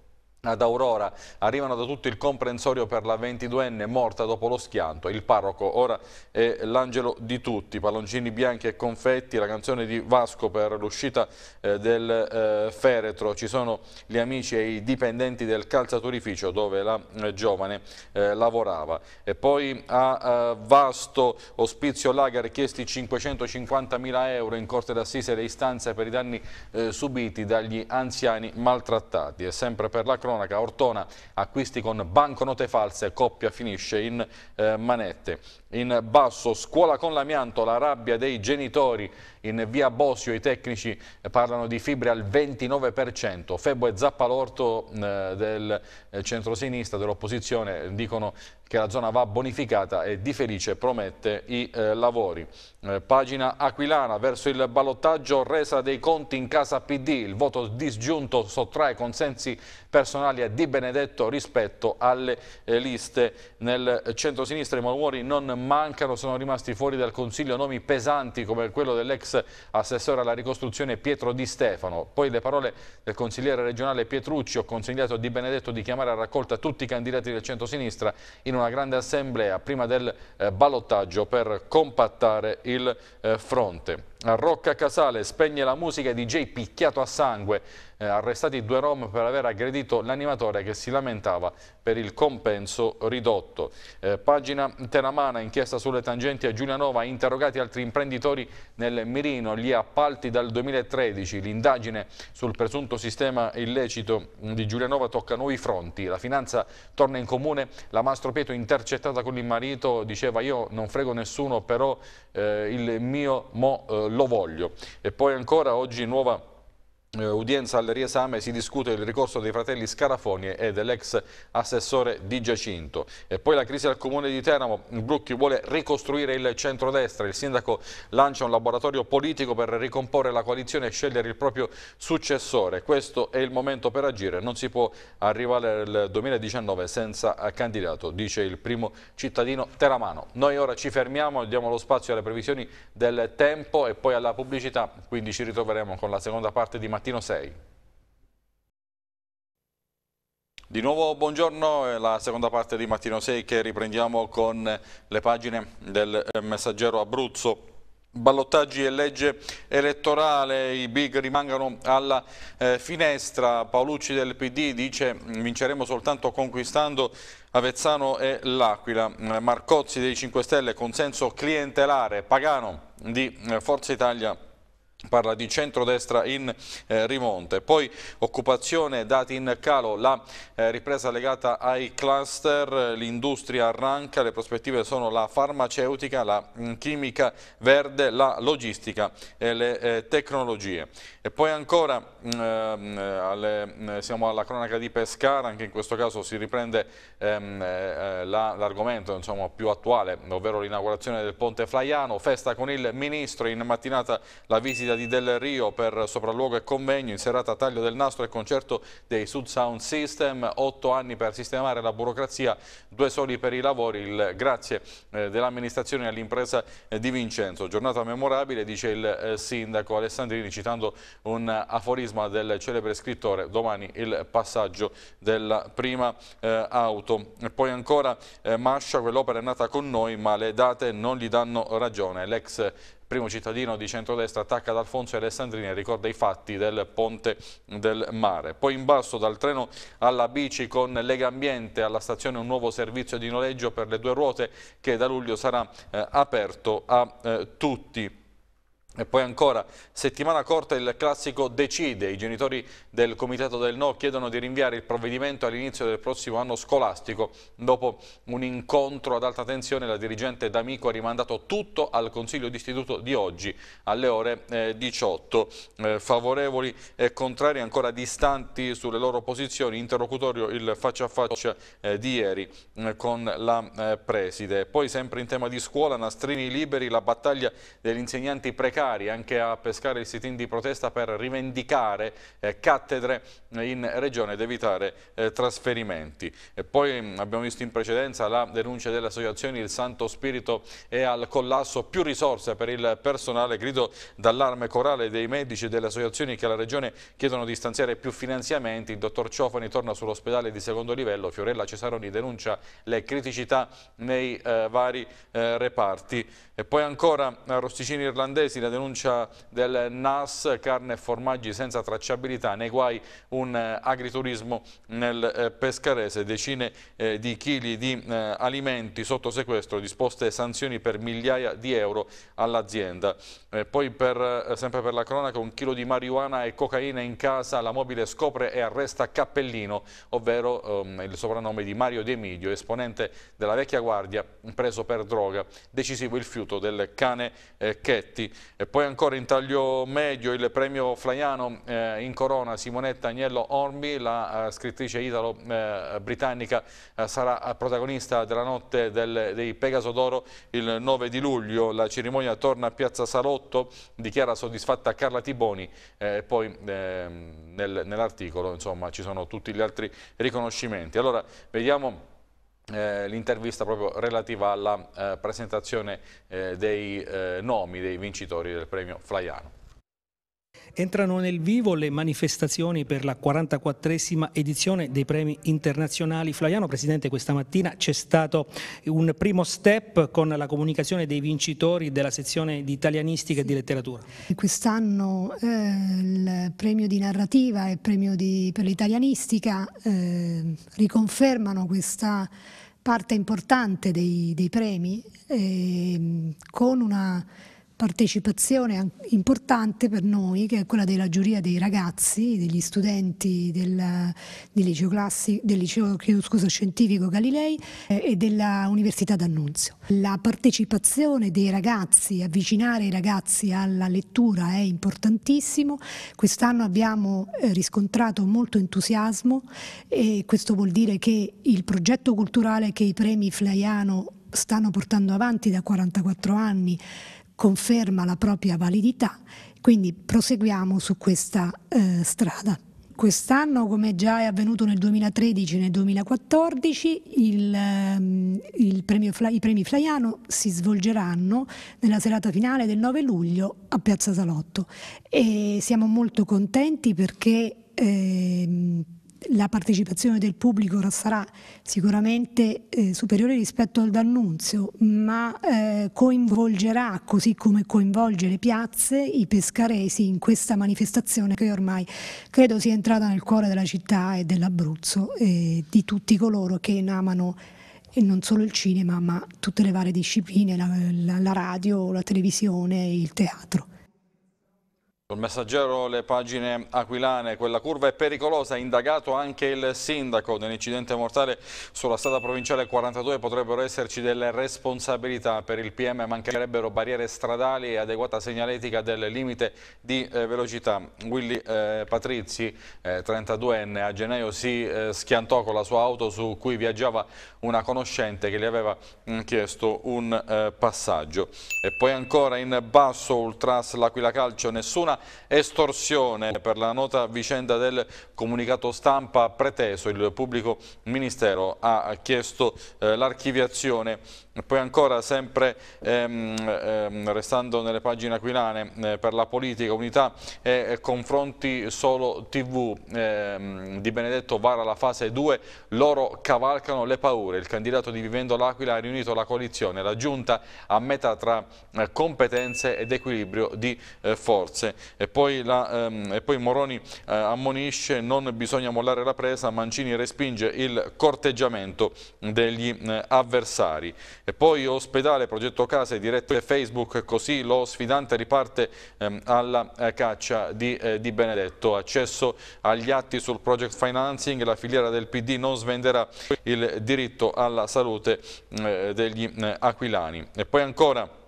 ad Aurora arrivano da tutto il comprensorio per la 22enne morta dopo lo schianto. Il parroco ora è l'angelo di tutti. Palloncini bianchi e confetti, la canzone di Vasco per l'uscita eh, del eh, feretro. Ci sono gli amici e i dipendenti del calzaturificio dove la eh, giovane eh, lavorava. E poi a eh, Vasto Ospizio Laga richiesti 550.000 euro in corte d'assise le istanze per i danni eh, subiti dagli anziani maltrattati. E sempre per la cronaca cronaca, Ortona acquisti con banconote false, coppia finisce in eh, manette. In basso, scuola con l'amianto, la rabbia dei genitori in via Bosio i tecnici parlano di fibre al 29%. Febo e Zappalorto eh, del eh, centrosinistra dell'opposizione dicono che la zona va bonificata e Di Felice promette i eh, lavori. Eh, pagina aquilana verso il ballottaggio resa dei conti in casa PD. Il voto disgiunto sottrae consensi personali a Di Benedetto rispetto alle eh, liste. Nel centro-sinistra i malumori non mancano, sono rimasti fuori dal Consiglio nomi pesanti come quello dell'ex assessore alla ricostruzione Pietro Di Stefano. Poi le parole del consigliere regionale Pietrucci, ho consigliato a Di Benedetto di chiamare a raccolta tutti i candidati del centro-sinistra in una grande assemblea prima del eh, ballottaggio per compattare il eh, fronte. Rocca Casale spegne la musica DJ picchiato a sangue, eh, arrestati due rom per aver aggredito l'animatore che si lamentava per il compenso ridotto. Eh, pagina Teramana, inchiesta sulle tangenti a Giulianova, interrogati altri imprenditori nel mirino, gli appalti dal 2013, l'indagine sul presunto sistema illecito di Giulianova tocca nuovi fronti, la finanza torna in comune, la Mastro Pietro intercettata con il marito diceva io non frego nessuno però eh, il mio mo eh, lo voglio. E poi ancora oggi nuova eh, udienza al riesame si discute il ricorso dei fratelli Scarafoni e dell'ex assessore Di Giacinto. E poi la crisi al comune di Teramo, Brucchi vuole ricostruire il centrodestra, il sindaco lancia un laboratorio politico per ricomporre la coalizione e scegliere il proprio successore. Questo è il momento per agire, non si può arrivare al 2019 senza candidato, dice il primo cittadino teramano. Noi ora ci fermiamo, diamo lo spazio alle previsioni del tempo e poi alla pubblicità, quindi ci ritroveremo con la seconda parte di mattina mattino 6. Di nuovo buongiorno, la seconda parte di Mattino 6 che riprendiamo con le pagine del eh, messaggero Abruzzo. Ballottaggi e legge elettorale, i big rimangono alla eh, finestra, Paolucci del PD dice vinceremo soltanto conquistando Avezzano e L'Aquila, eh, Marcozzi dei 5 Stelle consenso clientelare, Pagano di eh, Forza Italia parla di centrodestra in eh, rimonte. Poi occupazione, dati in calo, la eh, ripresa legata ai cluster, l'industria arranca, le prospettive sono la farmaceutica, la mh, mm, chimica verde, la logistica e le eh, tecnologie. E poi ancora mm, ehm, alle, mm, siamo alla cronaca di Pescara, anche in questo caso si riprende ehm, eh, eh l'argomento la, diciamo, più attuale, ovvero l'inaugurazione del ponte Flaiano, festa con il ministro, in mattinata la visita di Del Rio per sopralluogo e convegno, in serata taglio del nastro e concerto dei Sud Sound System, otto anni per sistemare la burocrazia, due soli per i lavori, il grazie eh, dell'amministrazione all'impresa eh, di Vincenzo. Giornata memorabile, dice il eh, sindaco Alessandrini citando un aforisma del celebre scrittore, domani il passaggio della prima eh, auto. E poi ancora eh, Mascia, quell'opera è nata con noi ma le date non gli danno ragione, l'ex primo cittadino di centrodestra attacca ad Alfonso Alessandrini e ricorda i fatti del ponte del mare. Poi in basso dal treno alla bici con Lega Ambiente alla stazione un nuovo servizio di noleggio per le due ruote che da luglio sarà eh, aperto a eh, tutti. E poi ancora, settimana corta il classico decide, i genitori del comitato del no chiedono di rinviare il provvedimento all'inizio del prossimo anno scolastico. Dopo un incontro ad alta tensione la dirigente D'Amico ha rimandato tutto al consiglio d'istituto di oggi alle ore 18. Eh, eh, favorevoli e contrari ancora distanti sulle loro posizioni, interlocutorio il faccia a faccia eh, di ieri eh, con la eh, preside. Poi sempre in tema di scuola, nastrini liberi, la battaglia degli insegnanti precari universitari anche a pescare il sit-in di protesta per rivendicare eh, cattedre in regione ed evitare eh, trasferimenti. E poi mm, abbiamo visto in precedenza la denuncia delle associazioni Il Santo Spirito è al collasso più risorse per il personale, grido d'allarme corale dei medici e delle associazioni che alla regione chiedono di stanziare più finanziamenti. Il dottor Ciofani torna sull'ospedale di secondo livello, Fiorella Cesaroni denuncia le criticità nei eh, vari eh, reparti. E poi ancora eh, Rosticini irlandesi, la denuncia del NAS, carne e formaggi senza tracciabilità, nei guai un eh, agriturismo nel eh, pescarese, decine di chili di alimenti sotto sequestro, disposte sanzioni per migliaia di euro all'azienda. Poi per, sempre per la cronaca un chilo di marijuana e cocaina in casa, la mobile scopre e arresta Cappellino, ovvero um, il soprannome di Mario De Miglio, esponente della vecchia guardia preso per droga, decisivo il fiuto aiuto del cane eh, Chetti. E poi ancora in taglio medio il premio Flaiano eh, in corona Simonetta Agnello Ormi, la eh, scrittrice italo-britannica eh, eh, sarà protagonista della notte del, dei Pegaso d'Oro il 9 di luglio. La cerimonia torna a Piazza Salotto, dichiara soddisfatta Carla Tiboni. Eh, e poi ehm, nel, nell'articolo ci sono tutti gli altri riconoscimenti. Allora vediamo eh, l'intervista proprio relativa alla eh, presentazione eh, dei eh, nomi dei vincitori del premio Flaiano entrano nel vivo le manifestazioni per la 44esima edizione dei premi internazionali. Flaiano, Presidente, questa mattina c'è stato un primo step con la comunicazione dei vincitori della sezione di italianistica sì. e di letteratura. Quest'anno eh, il premio di narrativa e il premio di, per l'italianistica eh, riconfermano questa parte importante dei, dei premi eh, con una partecipazione importante per noi, che è quella della giuria dei ragazzi, degli studenti del, del liceo, classi, del liceo scusa, scientifico Galilei eh, e della Università d'Annunzio. La partecipazione dei ragazzi, avvicinare i ragazzi alla lettura è importantissimo. Quest'anno abbiamo eh, riscontrato molto entusiasmo e questo vuol dire che il progetto culturale che i premi Flaiano stanno portando avanti da 44 anni conferma la propria validità, quindi proseguiamo su questa eh, strada. Quest'anno, come già è avvenuto nel 2013 e nel 2014, il, ehm, il premio, i premi Flaiano si svolgeranno nella serata finale del 9 luglio a Piazza Salotto e siamo molto contenti perché eh, la partecipazione del pubblico sarà sicuramente eh, superiore rispetto al D'Annunzio, ma eh, coinvolgerà, così come coinvolge le piazze, i pescaresi in questa manifestazione che ormai credo sia entrata nel cuore della città e dell'Abruzzo e eh, di tutti coloro che amano e non solo il cinema, ma tutte le varie discipline, la, la, la radio, la televisione, il teatro. Sul messaggero le pagine aquilane, quella curva è pericolosa, indagato anche il sindaco nell'incidente mortale sulla strada provinciale 42 potrebbero esserci delle responsabilità per il PM, mancherebbero barriere stradali e adeguata segnaletica del limite di eh, velocità. Willy eh, Patrizi, eh, 32enne, a gennaio si eh, schiantò con la sua auto su cui viaggiava una conoscente che gli aveva mh, mm, chiesto un eh, passaggio. E poi ancora in basso, Ultras, l'Aquila Calcio, nessuna estorsione per la nota vicenda del comunicato stampa preteso. Il pubblico ministero ha chiesto eh, l'archiviazione poi ancora, sempre ehm, ehm, restando nelle pagine aquilane, eh, per la politica, unità e confronti solo TV, ehm, Di Benedetto vara la fase 2, loro cavalcano le paure. Il candidato di Vivendo l'Aquila ha riunito la coalizione, la giunta a metà tra eh, competenze ed equilibrio di eh, forze. E poi, la, ehm, e poi Moroni eh, ammonisce, non bisogna mollare la presa, Mancini respinge il corteggiamento degli eh, avversari. E poi ospedale, progetto case, diretto diretto Facebook, così lo sfidante riparte ehm, alla eh, caccia di, eh, di, Benedetto. Accesso agli atti sul project financing, la filiera del PD non svenderà il diritto alla salute eh, degli eh, aquilani. E poi ancora...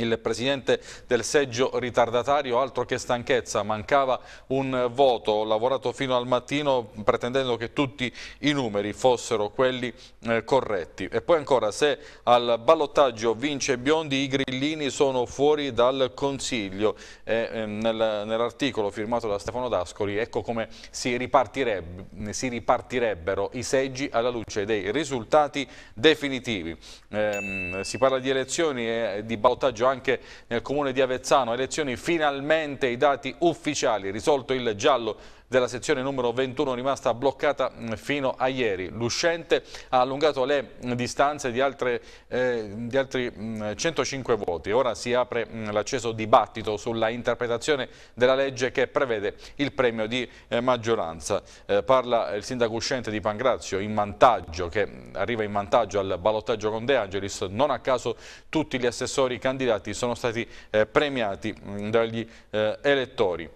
Il presidente del seggio ritardatario, altro che stanchezza, mancava un voto, ho lavorato fino al mattino pretendendo che tutti i numeri fossero quelli eh, corretti. E poi ancora, se al ballottaggio vince Biondi, i grillini sono fuori dal Consiglio. Eh, nel, nell'articolo firmato da Stefano D'Ascoli, ecco come si, ripartireb si, ripartirebbero i seggi alla luce dei risultati definitivi. Ehm, si parla di elezioni e di ballottaggio anche nel comune di Avezzano, elezioni finalmente i dati ufficiali, risolto il giallo della sezione numero 21 rimasta bloccata mm, fino a ieri. L'uscente ha allungato le mm, distanze di, altre, eh, di altri 105 mm, voti. Ora si apre l'acceso dibattito sulla interpretazione della legge che prevede il premio di eh, maggioranza. Eh, parla il sindaco uscente di Pangrazio in vantaggio, che arriva in vantaggio al ballottaggio con De Angelis. Non a caso tutti gli assessori candidati sono stati eh, premiati dagli eh, elettori.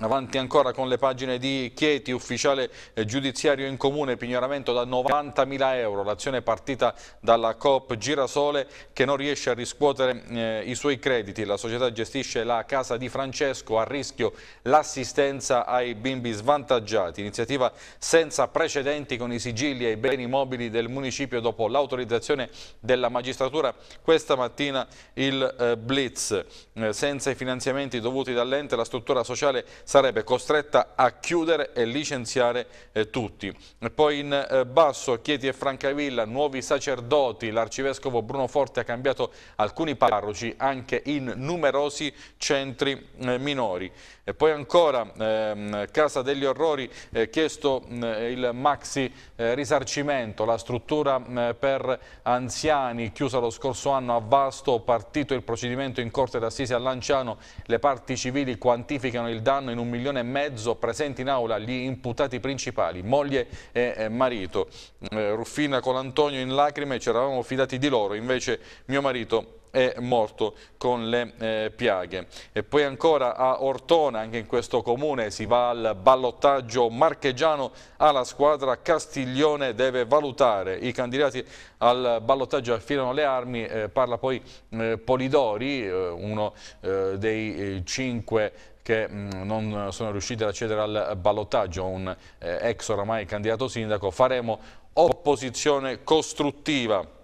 Avanti ancora con le pagine di Chieti, ufficiale eh, giudiziario in comune, pignoramento da 90.000 euro, l'azione partita dalla Coop Girasole che non riesce a riscuotere eh, i suoi crediti, la società gestisce la casa di Francesco, a rischio l'assistenza ai bimbi svantaggiati, iniziativa senza precedenti con i sigilli e i beni mobili del municipio dopo l'autorizzazione della magistratura, questa mattina il eh, Blitz, eh, senza i finanziamenti dovuti dall'ente la struttura sociale sarebbe costretta a chiudere e licenziare eh, tutti. E poi in eh, basso Chieti e Francavilla, nuovi sacerdoti, l'arcivescovo Bruno Forte ha cambiato alcuni parroci anche in numerosi centri eh, minori. E poi ancora ehm, Casa degli Orrori eh, chiesto mh, mm, il maxi eh, risarcimento, la struttura mh, mm, per anziani chiusa lo scorso anno a Vasto, partito il procedimento in Corte d'Assise a Lanciano, le parti civili quantificano il danno in un milione e mezzo, presenti in aula gli imputati principali, moglie e eh, marito. Mm, eh, Ruffina con Antonio in lacrime, ci eravamo fidati di loro, invece mio marito è morto con le eh, piaghe. E poi ancora a Ortona, anche in questo comune, si va al ballottaggio marchegiano alla squadra Castiglione deve valutare. I candidati al ballottaggio affidano le armi, eh, parla poi eh, Polidori, eh, uno eh, dei eh, cinque che mm, non sono riusciti ad accedere al ballottaggio, un ex oramai candidato sindaco, faremo opposizione costruttiva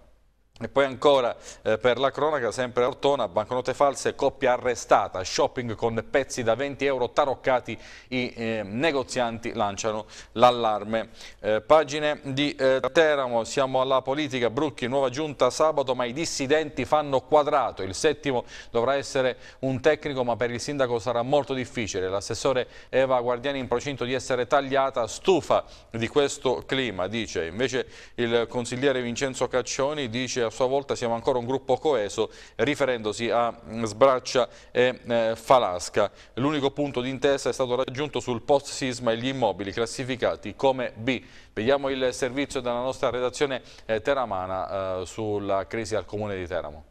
e poi ancora eh, per la cronaca, sempre Ortona, banconote false, coppia arrestata, shopping con pezzi da 20 euro taroccati, i eh, negozianti lanciano l'allarme. Eh, pagine di eh, Teramo, siamo alla politica, Brucchi, nuova giunta sabato, ma i dissidenti fanno quadrato, il settimo dovrà essere un tecnico, ma per il sindaco sarà molto difficile. L'assessore Eva Guardiani in procinto di essere tagliata, stufa di questo clima, dice. Invece il consigliere Vincenzo Caccioni dice a sua volta siamo ancora un gruppo coeso riferendosi a Sbraccia e eh, Falasca. L'unico punto d'intesa è stato raggiunto sul post sisma e gli immobili classificati come B. Vediamo il servizio della nostra redazione eh, teramana eh, sulla crisi al comune di Teramo.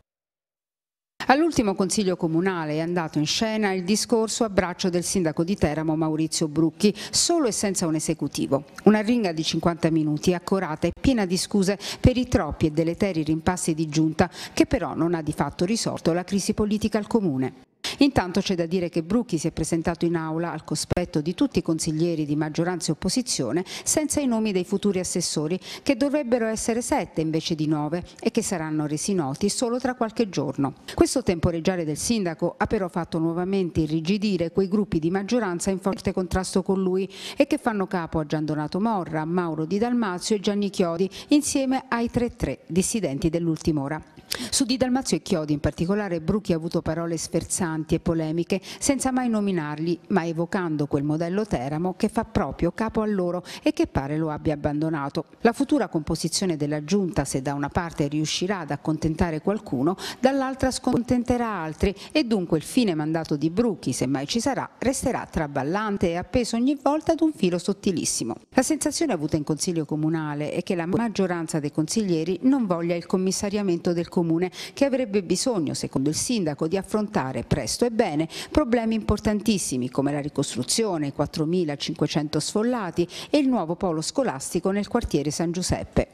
All'ultimo Consiglio Comunale è andato in scena il discorso a braccio del sindaco di Teramo Maurizio Brucchi, solo e senza un esecutivo. Una ringa di 50 minuti, accorata e piena di scuse per i troppi e deleteri rimpassi di giunta, che però non ha di fatto risolto la crisi politica al Comune. Intanto c'è da dire che Brucchi si è presentato in aula al cospetto di tutti i consiglieri di maggioranza e opposizione senza i nomi dei futuri assessori, che dovrebbero essere sette invece di nove e che saranno resi noti solo tra qualche giorno. Questo temporeggiare del sindaco ha però fatto nuovamente irrigidire quei gruppi di maggioranza in forte contrasto con lui e che fanno capo a Gian Donato Morra, Mauro Di Dalmazio e Gianni Chiodi, insieme ai 3-3 dissidenti dell'ultima ora. Su Di Dalmazio e Chiodi in particolare Brucchi ha avuto parole sferzanti interessanti e polemiche senza mai nominarli, ma evocando quel modello Teramo che fa proprio capo a loro e che pare lo abbia abbandonato. La futura composizione della giunta, se da una parte riuscirà ad accontentare qualcuno, dall'altra scontenterà altri e dunque il fine mandato di Brucchi, se mai ci sarà, resterà traballante e appeso ogni volta ad un filo sottilissimo. La sensazione avuta in Consiglio Comunale è che la maggioranza dei consiglieri non voglia il commissariamento del Comune, che avrebbe bisogno, secondo il Sindaco, di affrontare arresto. Ebbene, problemi importantissimi come la ricostruzione, i 4.500 sfollati e il nuovo polo scolastico nel quartiere San Giuseppe.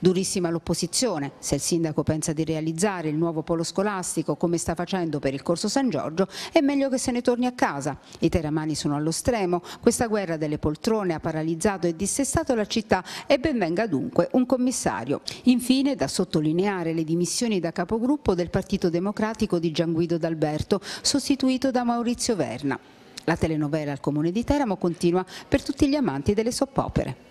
Durissima l'opposizione, se il sindaco pensa di realizzare il nuovo polo scolastico come sta facendo per il corso San Giorgio, è meglio che se ne torni a casa. I teramani sono allo stremo, questa guerra delle poltrone ha paralizzato e dissestato la città e ben venga dunque un commissario. Infine da sottolineare le dimissioni da capogruppo del Partito Democratico di Gianguido D'Alberto, sostituito da Maurizio Verna. La telenovela al comune di Teramo continua per tutti gli amanti delle soppopere.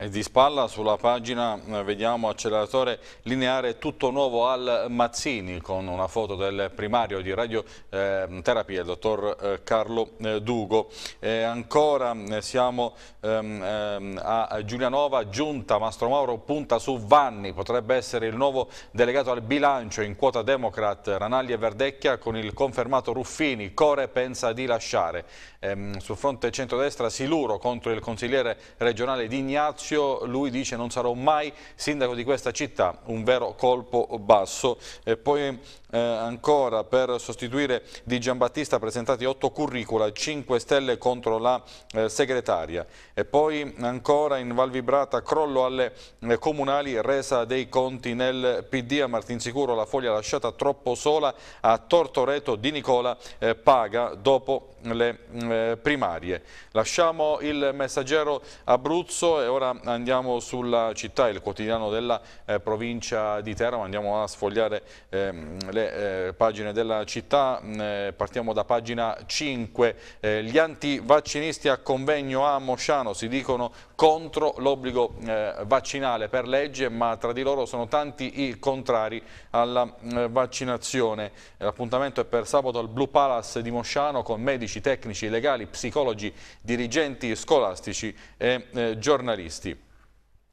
E di spalla sulla pagina eh, vediamo acceleratore lineare tutto nuovo al Mazzini con una foto del primario di radioterapia, ehm, il dottor eh, Carlo eh, Dugo. E ancora siamo ehm, ehm, a Giulianova, giunta Mastro Mauro punta su Vanni, potrebbe essere il nuovo delegato al bilancio in quota Democrat, Ranaglia e Verdecchia con il confermato Ruffini, Core pensa di lasciare. Sul fronte centrodestra Siluro contro il consigliere regionale Di Ignazio Lazio, lui dice non sarò mai sindaco di questa città, un vero colpo basso. E poi eh, ancora per sostituire Di Giambattista presentati 8 curricula, 5 stelle contro la eh, segretaria. E poi ancora in Val Vibrata crollo alle eh, comunali, resa dei conti nel PD a Martinsicuro, la foglia lasciata troppo sola a Tortoreto di Nicola eh, paga dopo le mm, eh, primarie. Lasciamo il messaggero Abruzzo e ora andiamo sulla città, il quotidiano della eh, provincia di Teramo, andiamo a sfogliare ehm, le le eh, pagine della città, mm, eh, partiamo da pagina 5, eh, gli antivaccinisti a convegno a Mosciano si dicono contro l'obbligo eh, vaccinale per legge ma tra di loro sono tanti i contrari alla eh, vaccinazione. L'appuntamento è per sabato al Blue Palace di Mosciano con medici, tecnici, legali, psicologi, dirigenti scolastici e eh, giornalisti.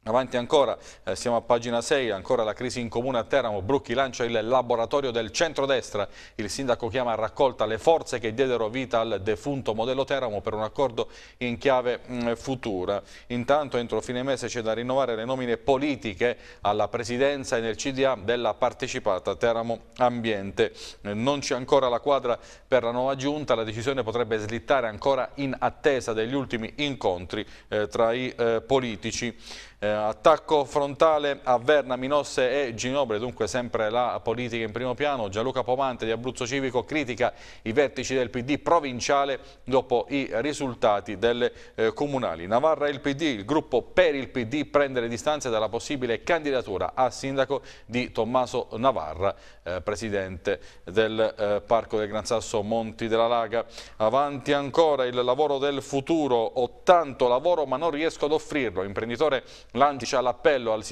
Avanti ancora, eh, siamo a pagina 6, ancora la crisi in comune a Teramo, Brucchi lancia il laboratorio del centrodestra, il sindaco chiama a raccolta le forze che diedero vita al defunto modello Teramo per un accordo in chiave mh, mm, futura. Intanto entro fine mese c'è da rinnovare le nomine politiche alla presidenza e nel CDA della partecipata Teramo Ambiente. Eh, non c'è ancora la quadra per la nuova giunta, la decisione potrebbe slittare ancora in attesa degli ultimi incontri eh, tra i eh, politici. Eh, attacco frontale a Verna, Minosse e Ginobre, dunque sempre la politica in primo piano. Gianluca Pomante di Abruzzo Civico critica i vertici del PD provinciale dopo i risultati delle eh, comunali. Navarra e il PD, il gruppo per il PD prende le distanze dalla possibile candidatura a sindaco di Tommaso Navarra, eh, presidente del eh, Parco del Gran Sasso Monti della Laga. Avanti ancora il lavoro del futuro, ho tanto lavoro ma non riesco ad offrirlo. Imprenditore lancia l'appello al,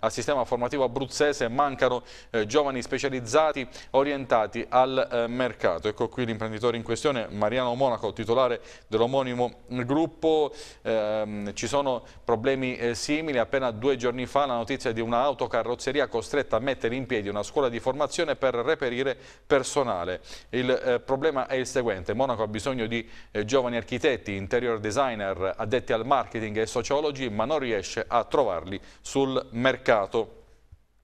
al, sistema formativo abruzzese mancano eh, giovani specializzati orientati al eh, mercato. Ecco qui l'imprenditore in questione, Mariano Monaco, titolare dell'omonimo gruppo. Eh, ci sono problemi eh, simili. Appena due giorni fa la notizia di un'autocarrozzeria costretta a mettere in piedi una scuola di formazione per reperire personale. Il eh, problema è il seguente. Monaco ha bisogno di eh, giovani architetti, interior designer, addetti al marketing e sociologi, ma non riesce a a trovarli sul mercato.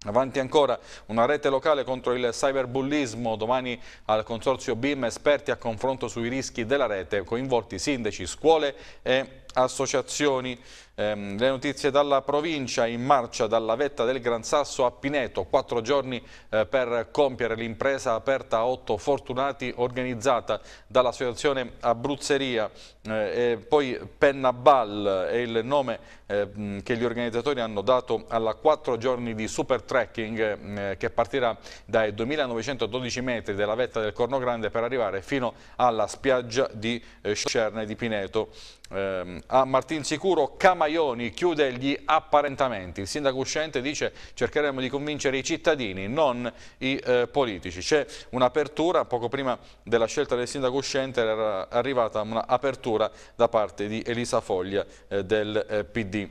Avanti ancora una rete locale contro il cyberbullismo, domani al Consorzio BIM esperti a confronto sui rischi della rete, coinvolti sindaci, scuole e associazioni. Ehm, le notizie dalla provincia in marcia dalla vetta del Gran Sasso a Pineto, quattro giorni eh, per compiere l'impresa aperta a otto fortunati organizzata dall'associazione Abruzzeria, eh, e poi Pennabal è il nome eh, che gli organizzatori hanno dato alla quattro giorni di super trekking che partirà dai 2912 metri della vetta del Corno Grande per arrivare fino alla spiaggia di Scerne di Pineto. Ehm, a Martinsicuro, Cama Paioni chiude gli apparentamenti. Il sindaco uscente dice cercheremo di convincere i cittadini, non i eh, politici. C'è un'apertura, poco prima della scelta del sindaco uscente era arrivata un'apertura da parte di Elisa Foglia eh, del eh, PD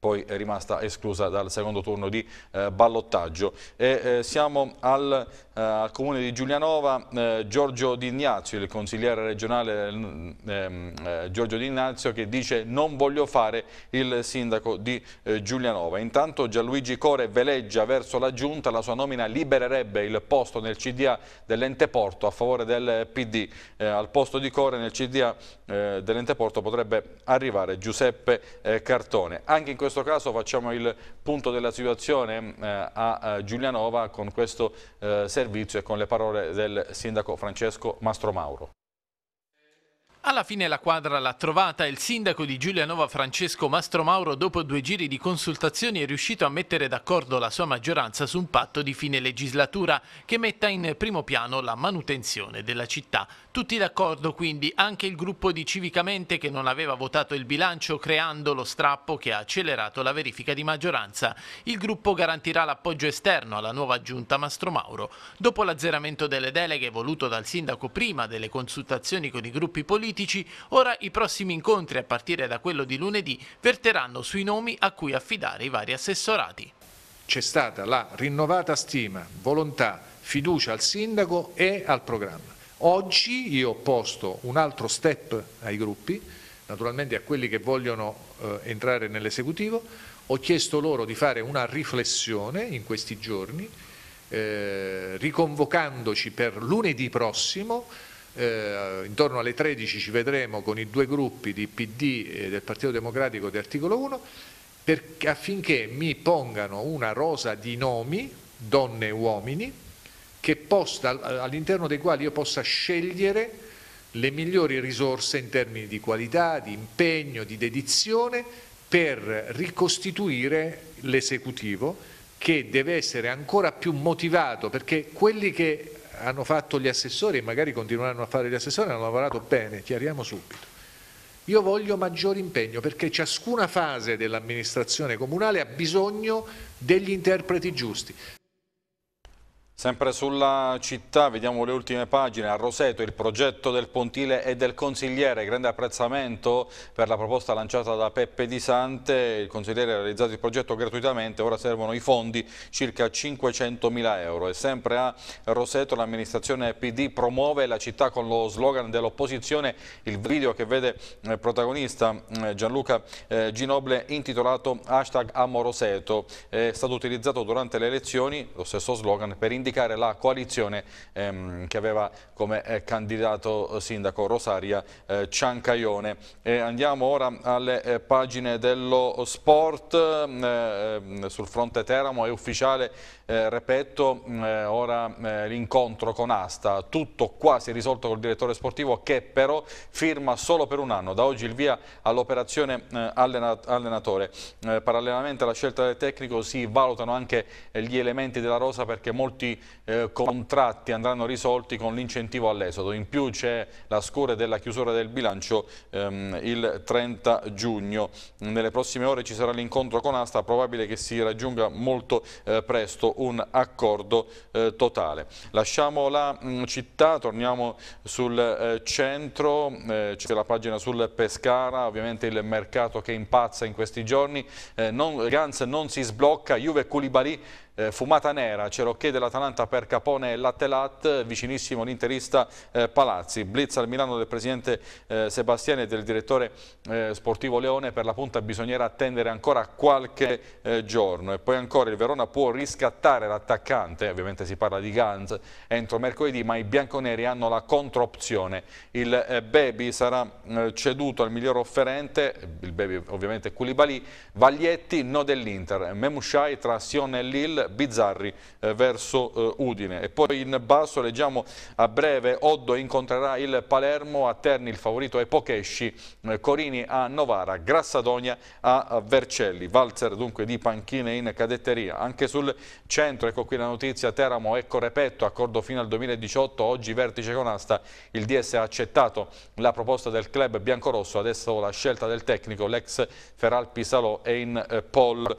poi è rimasta esclusa dal secondo turno di eh, ballottaggio. E, eh, siamo al, eh, al, comune di Giulianova, eh, Giorgio Di Ignazio, il consigliere regionale mm, ehm, eh, Giorgio Di Ignazio che dice non voglio fare il sindaco di eh, Giulianova. Intanto Gianluigi Core veleggia verso la giunta, la sua nomina libererebbe il posto nel CDA dell'ente Porto a favore del PD. al posto di Core nel CDA dell'ente Porto potrebbe arrivare Giuseppe Cartone. Anche in questo questo caso facciamo il punto della situazione eh, a eh, Giulianova con questo eh, servizio e con le parole del sindaco Francesco Mastromauro. Alla fine la quadra l'ha trovata il sindaco di Giulianova Francesco Mastromauro dopo due giri di consultazioni è riuscito a mettere d'accordo la sua maggioranza su un patto di fine legislatura che metta in primo piano la manutenzione della città. Tutti d'accordo quindi, anche il gruppo di Civicamente che non aveva votato il bilancio creando lo strappo che ha accelerato la verifica di maggioranza. Il gruppo garantirà l'appoggio esterno alla nuova giunta Mastro Mauro. Dopo l'azzeramento delle deleghe voluto dal sindaco prima delle consultazioni con i gruppi politici, ora i prossimi incontri a partire da quello di lunedì verteranno sui nomi a cui affidare i vari assessorati. C'è stata la rinnovata stima, volontà, fiducia al sindaco e al programma. Oggi io ho posto un altro step ai gruppi, naturalmente a quelli che vogliono eh, entrare nell'esecutivo, ho chiesto loro di fare una riflessione in questi giorni, eh, riconvocandoci per lunedì prossimo, eh, intorno alle 13 ci vedremo con i due gruppi di PD e del Partito Democratico di articolo 1, per, affinché mi pongano una rosa di nomi, donne e uomini, possa, all'interno dei quali io possa scegliere le migliori risorse in termini di qualità, di impegno, di dedizione per ricostituire l'esecutivo che deve essere ancora più motivato perché quelli che hanno fatto gli assessori e magari continueranno a fare gli assessori hanno lavorato bene, chiariamo subito. Io voglio maggior impegno perché ciascuna fase dell'amministrazione comunale ha bisogno degli interpreti giusti. Sempre sulla città, vediamo le ultime pagine, a Roseto il progetto del pontile e del consigliere, grande apprezzamento per la proposta lanciata da Peppe Di Sante, il consigliere ha realizzato il progetto gratuitamente, ora servono i fondi, circa 500 mila euro e sempre a Roseto l'amministrazione PD promuove la città con lo slogan dell'opposizione, il video che vede il eh, protagonista eh, Gianluca eh, Ginoble intitolato hashtag Amo Roseto, è stato utilizzato durante le elezioni, lo stesso slogan per indicare indicare la coalizione ehm, che aveva come eh, candidato eh, sindaco Rosaria eh, Ciancaione. E andiamo ora alle eh, pagine dello sport, mm, eh, ehm, sul fronte Teramo è ufficiale eh, ripeto, mm, eh, ora eh, l'incontro con Asta, tutto quasi risolto col direttore sportivo che però firma solo per un anno, da oggi il via all'operazione eh, allenat allenatore. Eh, parallelamente alla scelta del tecnico si valutano anche eh, gli elementi della rosa perché molti contratti andranno risolti con l'incentivo all'esodo, in più c'è la scure della chiusura del bilancio ehm, il 30 giugno. Nelle prossime ore ci sarà l'incontro con Asta, probabile che si raggiunga molto presto un accordo eh, totale. Lasciamo la mh, mm, città, torniamo sul eh, centro, eh, c'è la pagina sul Pescara, ovviamente il mercato che impazza in questi giorni, eh, non, Gans non si sblocca, Juve e Koulibaly eh, fumata nera, Cerocchè dell'Atalanta per Capone e Lattelat, vicinissimo l'interista eh, Palazzi, blitz al Milano del presidente eh, Sebastiani e del direttore eh, sportivo Leone, per la punta bisognerà attendere ancora qualche eh, giorno e poi ancora il Verona può riscattare l'attaccante, ovviamente si parla di Gans, entro mercoledì, ma i bianconeri hanno la controopzione, il eh, Baby sarà ceduto al miglior offerente, il Baby ovviamente Koulibaly, Vaglietti no dell'Inter, Memushai tra Sion e Lille Bizzarri eh, verso eh, Udine. E poi in basso leggiamo a breve Oddo incontrerà il Palermo, a Terni il favorito è Pochesci, eh, Corini a Novara, Grassadonia a Vercelli, Valzer dunque di panchine in cadetteria. Anche sul centro, ecco qui la notizia, Teramo ecco Repetto, accordo fino al 2018, oggi vertice con Asta, il DS ha accettato la proposta del club biancorosso, adesso la scelta del tecnico, l'ex Ferral Pisalò è in eh, pole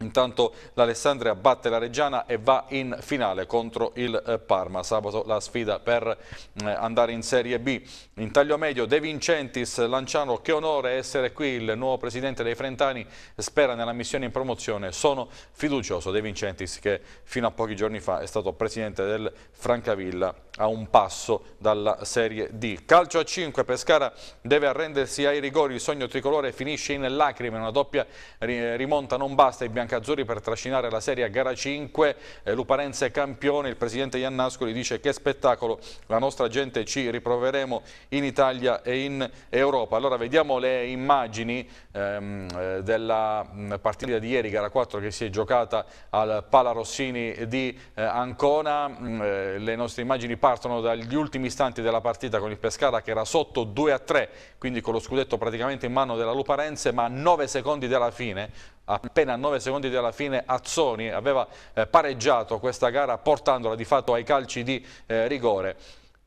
Intanto l'Alessandria batte la Reggiana e va in finale contro il eh, Parma. Sabato la sfida per eh, andare in Serie B. In taglio medio De Vincentis, Lanciano, che onore essere qui. Il nuovo presidente dei Frentani spera nella missione in promozione. Sono fiducioso De Vincentis che fino a pochi giorni fa è stato presidente del Francavilla a un passo dalla Serie D. Calcio a 5, Pescara deve arrendersi ai rigori. Il sogno tricolore finisce in lacrime. Una doppia rimonta non basta. I bianchi biancazzurri per trascinare la serie a gara 5, eh, Luparenza campione, il presidente Iannascoli dice che spettacolo, la nostra gente ci riproveremo in Italia e in Europa. Allora vediamo le immagini ehm, eh, della mm, partita di ieri, gara 4 che si è giocata al Pala Rossini di eh, Ancona, mm, eh, le nostre immagini partono dagli ultimi istanti della partita con il Pescara che era sotto 2 a 3, quindi con lo scudetto praticamente in mano della Luparenze, ma a 9 secondi dalla fine appena a 9 secondi dalla fine Azzoni aveva eh, pareggiato questa gara portandola di fatto ai calci di eh, rigore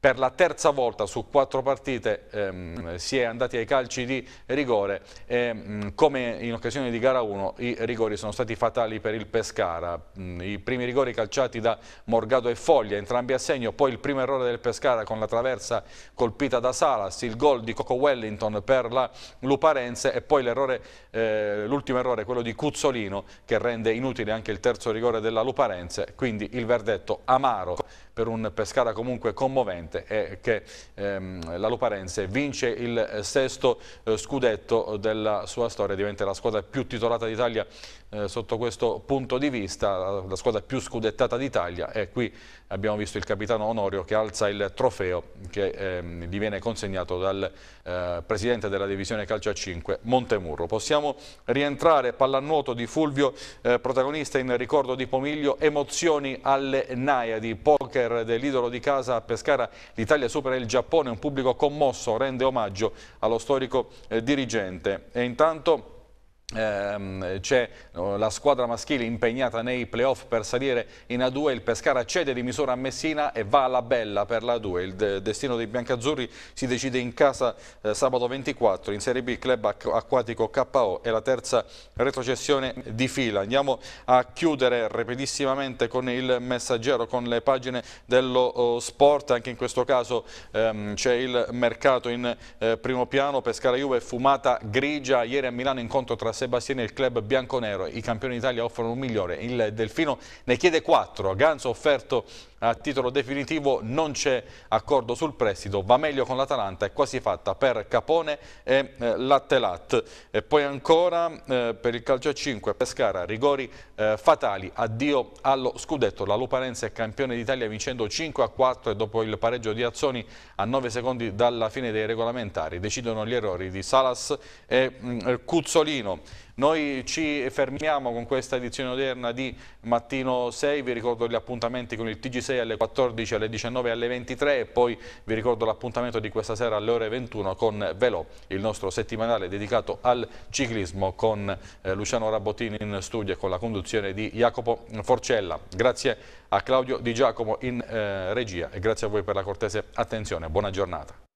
per la terza volta su quattro partite ehm, si è andati ai calci di rigore e mm, come in occasione di gara 1 i rigori sono stati fatali per il Pescara mm, i primi rigori calciati da Morgado e Foglia entrambi a segno poi il primo errore del Pescara con la traversa colpita da Salas il gol di Coco Wellington per la Luparense e poi eh, l'ultimo errore, eh, errore quello di Cuzzolino che rende inutile anche il terzo rigore della Luparense quindi il verdetto amaro per un Pescara comunque commovente e che ehm, la Luparense vince il eh, sesto eh, scudetto della sua storia, diventa la squadra più titolata d'Italia eh, sotto questo punto di vista la, squadra più scudettata d'Italia e qui abbiamo visto il capitano Onorio che alza il trofeo che ehm, gli viene consegnato dal eh, presidente della divisione calcio a 5 Montemurro. Possiamo rientrare pallanuoto di Fulvio eh, protagonista in ricordo di Pomiglio, emozioni alle Naiadi, poker dell'idolo di casa a Pescara, l'Italia supera il Giappone, un pubblico commosso rende omaggio allo storico eh, dirigente e intanto Ehm, c'è la squadra maschile impegnata nei playoff per salire in A2 il Pescara cede di misura a Messina e va alla bella per la 2 il destino dei biancazzurri si decide in casa eh, sabato 24 in Serie B club acquatico KO è la terza retrocessione di fila andiamo a chiudere rapidissimamente con il messaggero con le pagine dello oh, sport anche in questo caso ehm, c'è il mercato in eh, primo piano Pescara Juve fumata grigia ieri a Milano incontro tra Sebastiani e il club bianconero. I campioni d'Italia offrono un migliore. Il Delfino ne chiede 4. Ganso offerto a titolo definitivo, non c'è accordo sul prestito, va meglio con l'Atalanta, è quasi fatta per Capone e eh, Lattelat. E poi ancora eh, per il calcio a 5, Pescara, rigori eh, fatali, addio allo scudetto. La Luparenza è campione d'Italia vincendo 5 a 4 e dopo il pareggio di Azzoni a 9 secondi dalla fine dei regolamentari. Decidono gli errori di Salas e mm, Cuzzolino. Noi ci fermiamo con questa edizione odierna di Mattino 6, vi ricordo gli appuntamenti con il TG6 alle 14, alle 19 e alle 23 e poi vi ricordo l'appuntamento di questa sera alle ore 21 con Velo, il nostro settimanale dedicato al ciclismo con eh, Luciano Rabottini in studio e con la conduzione di Jacopo Forcella. Grazie a Claudio Di Giacomo in eh, regia e grazie a voi per la cortese attenzione. Buona giornata.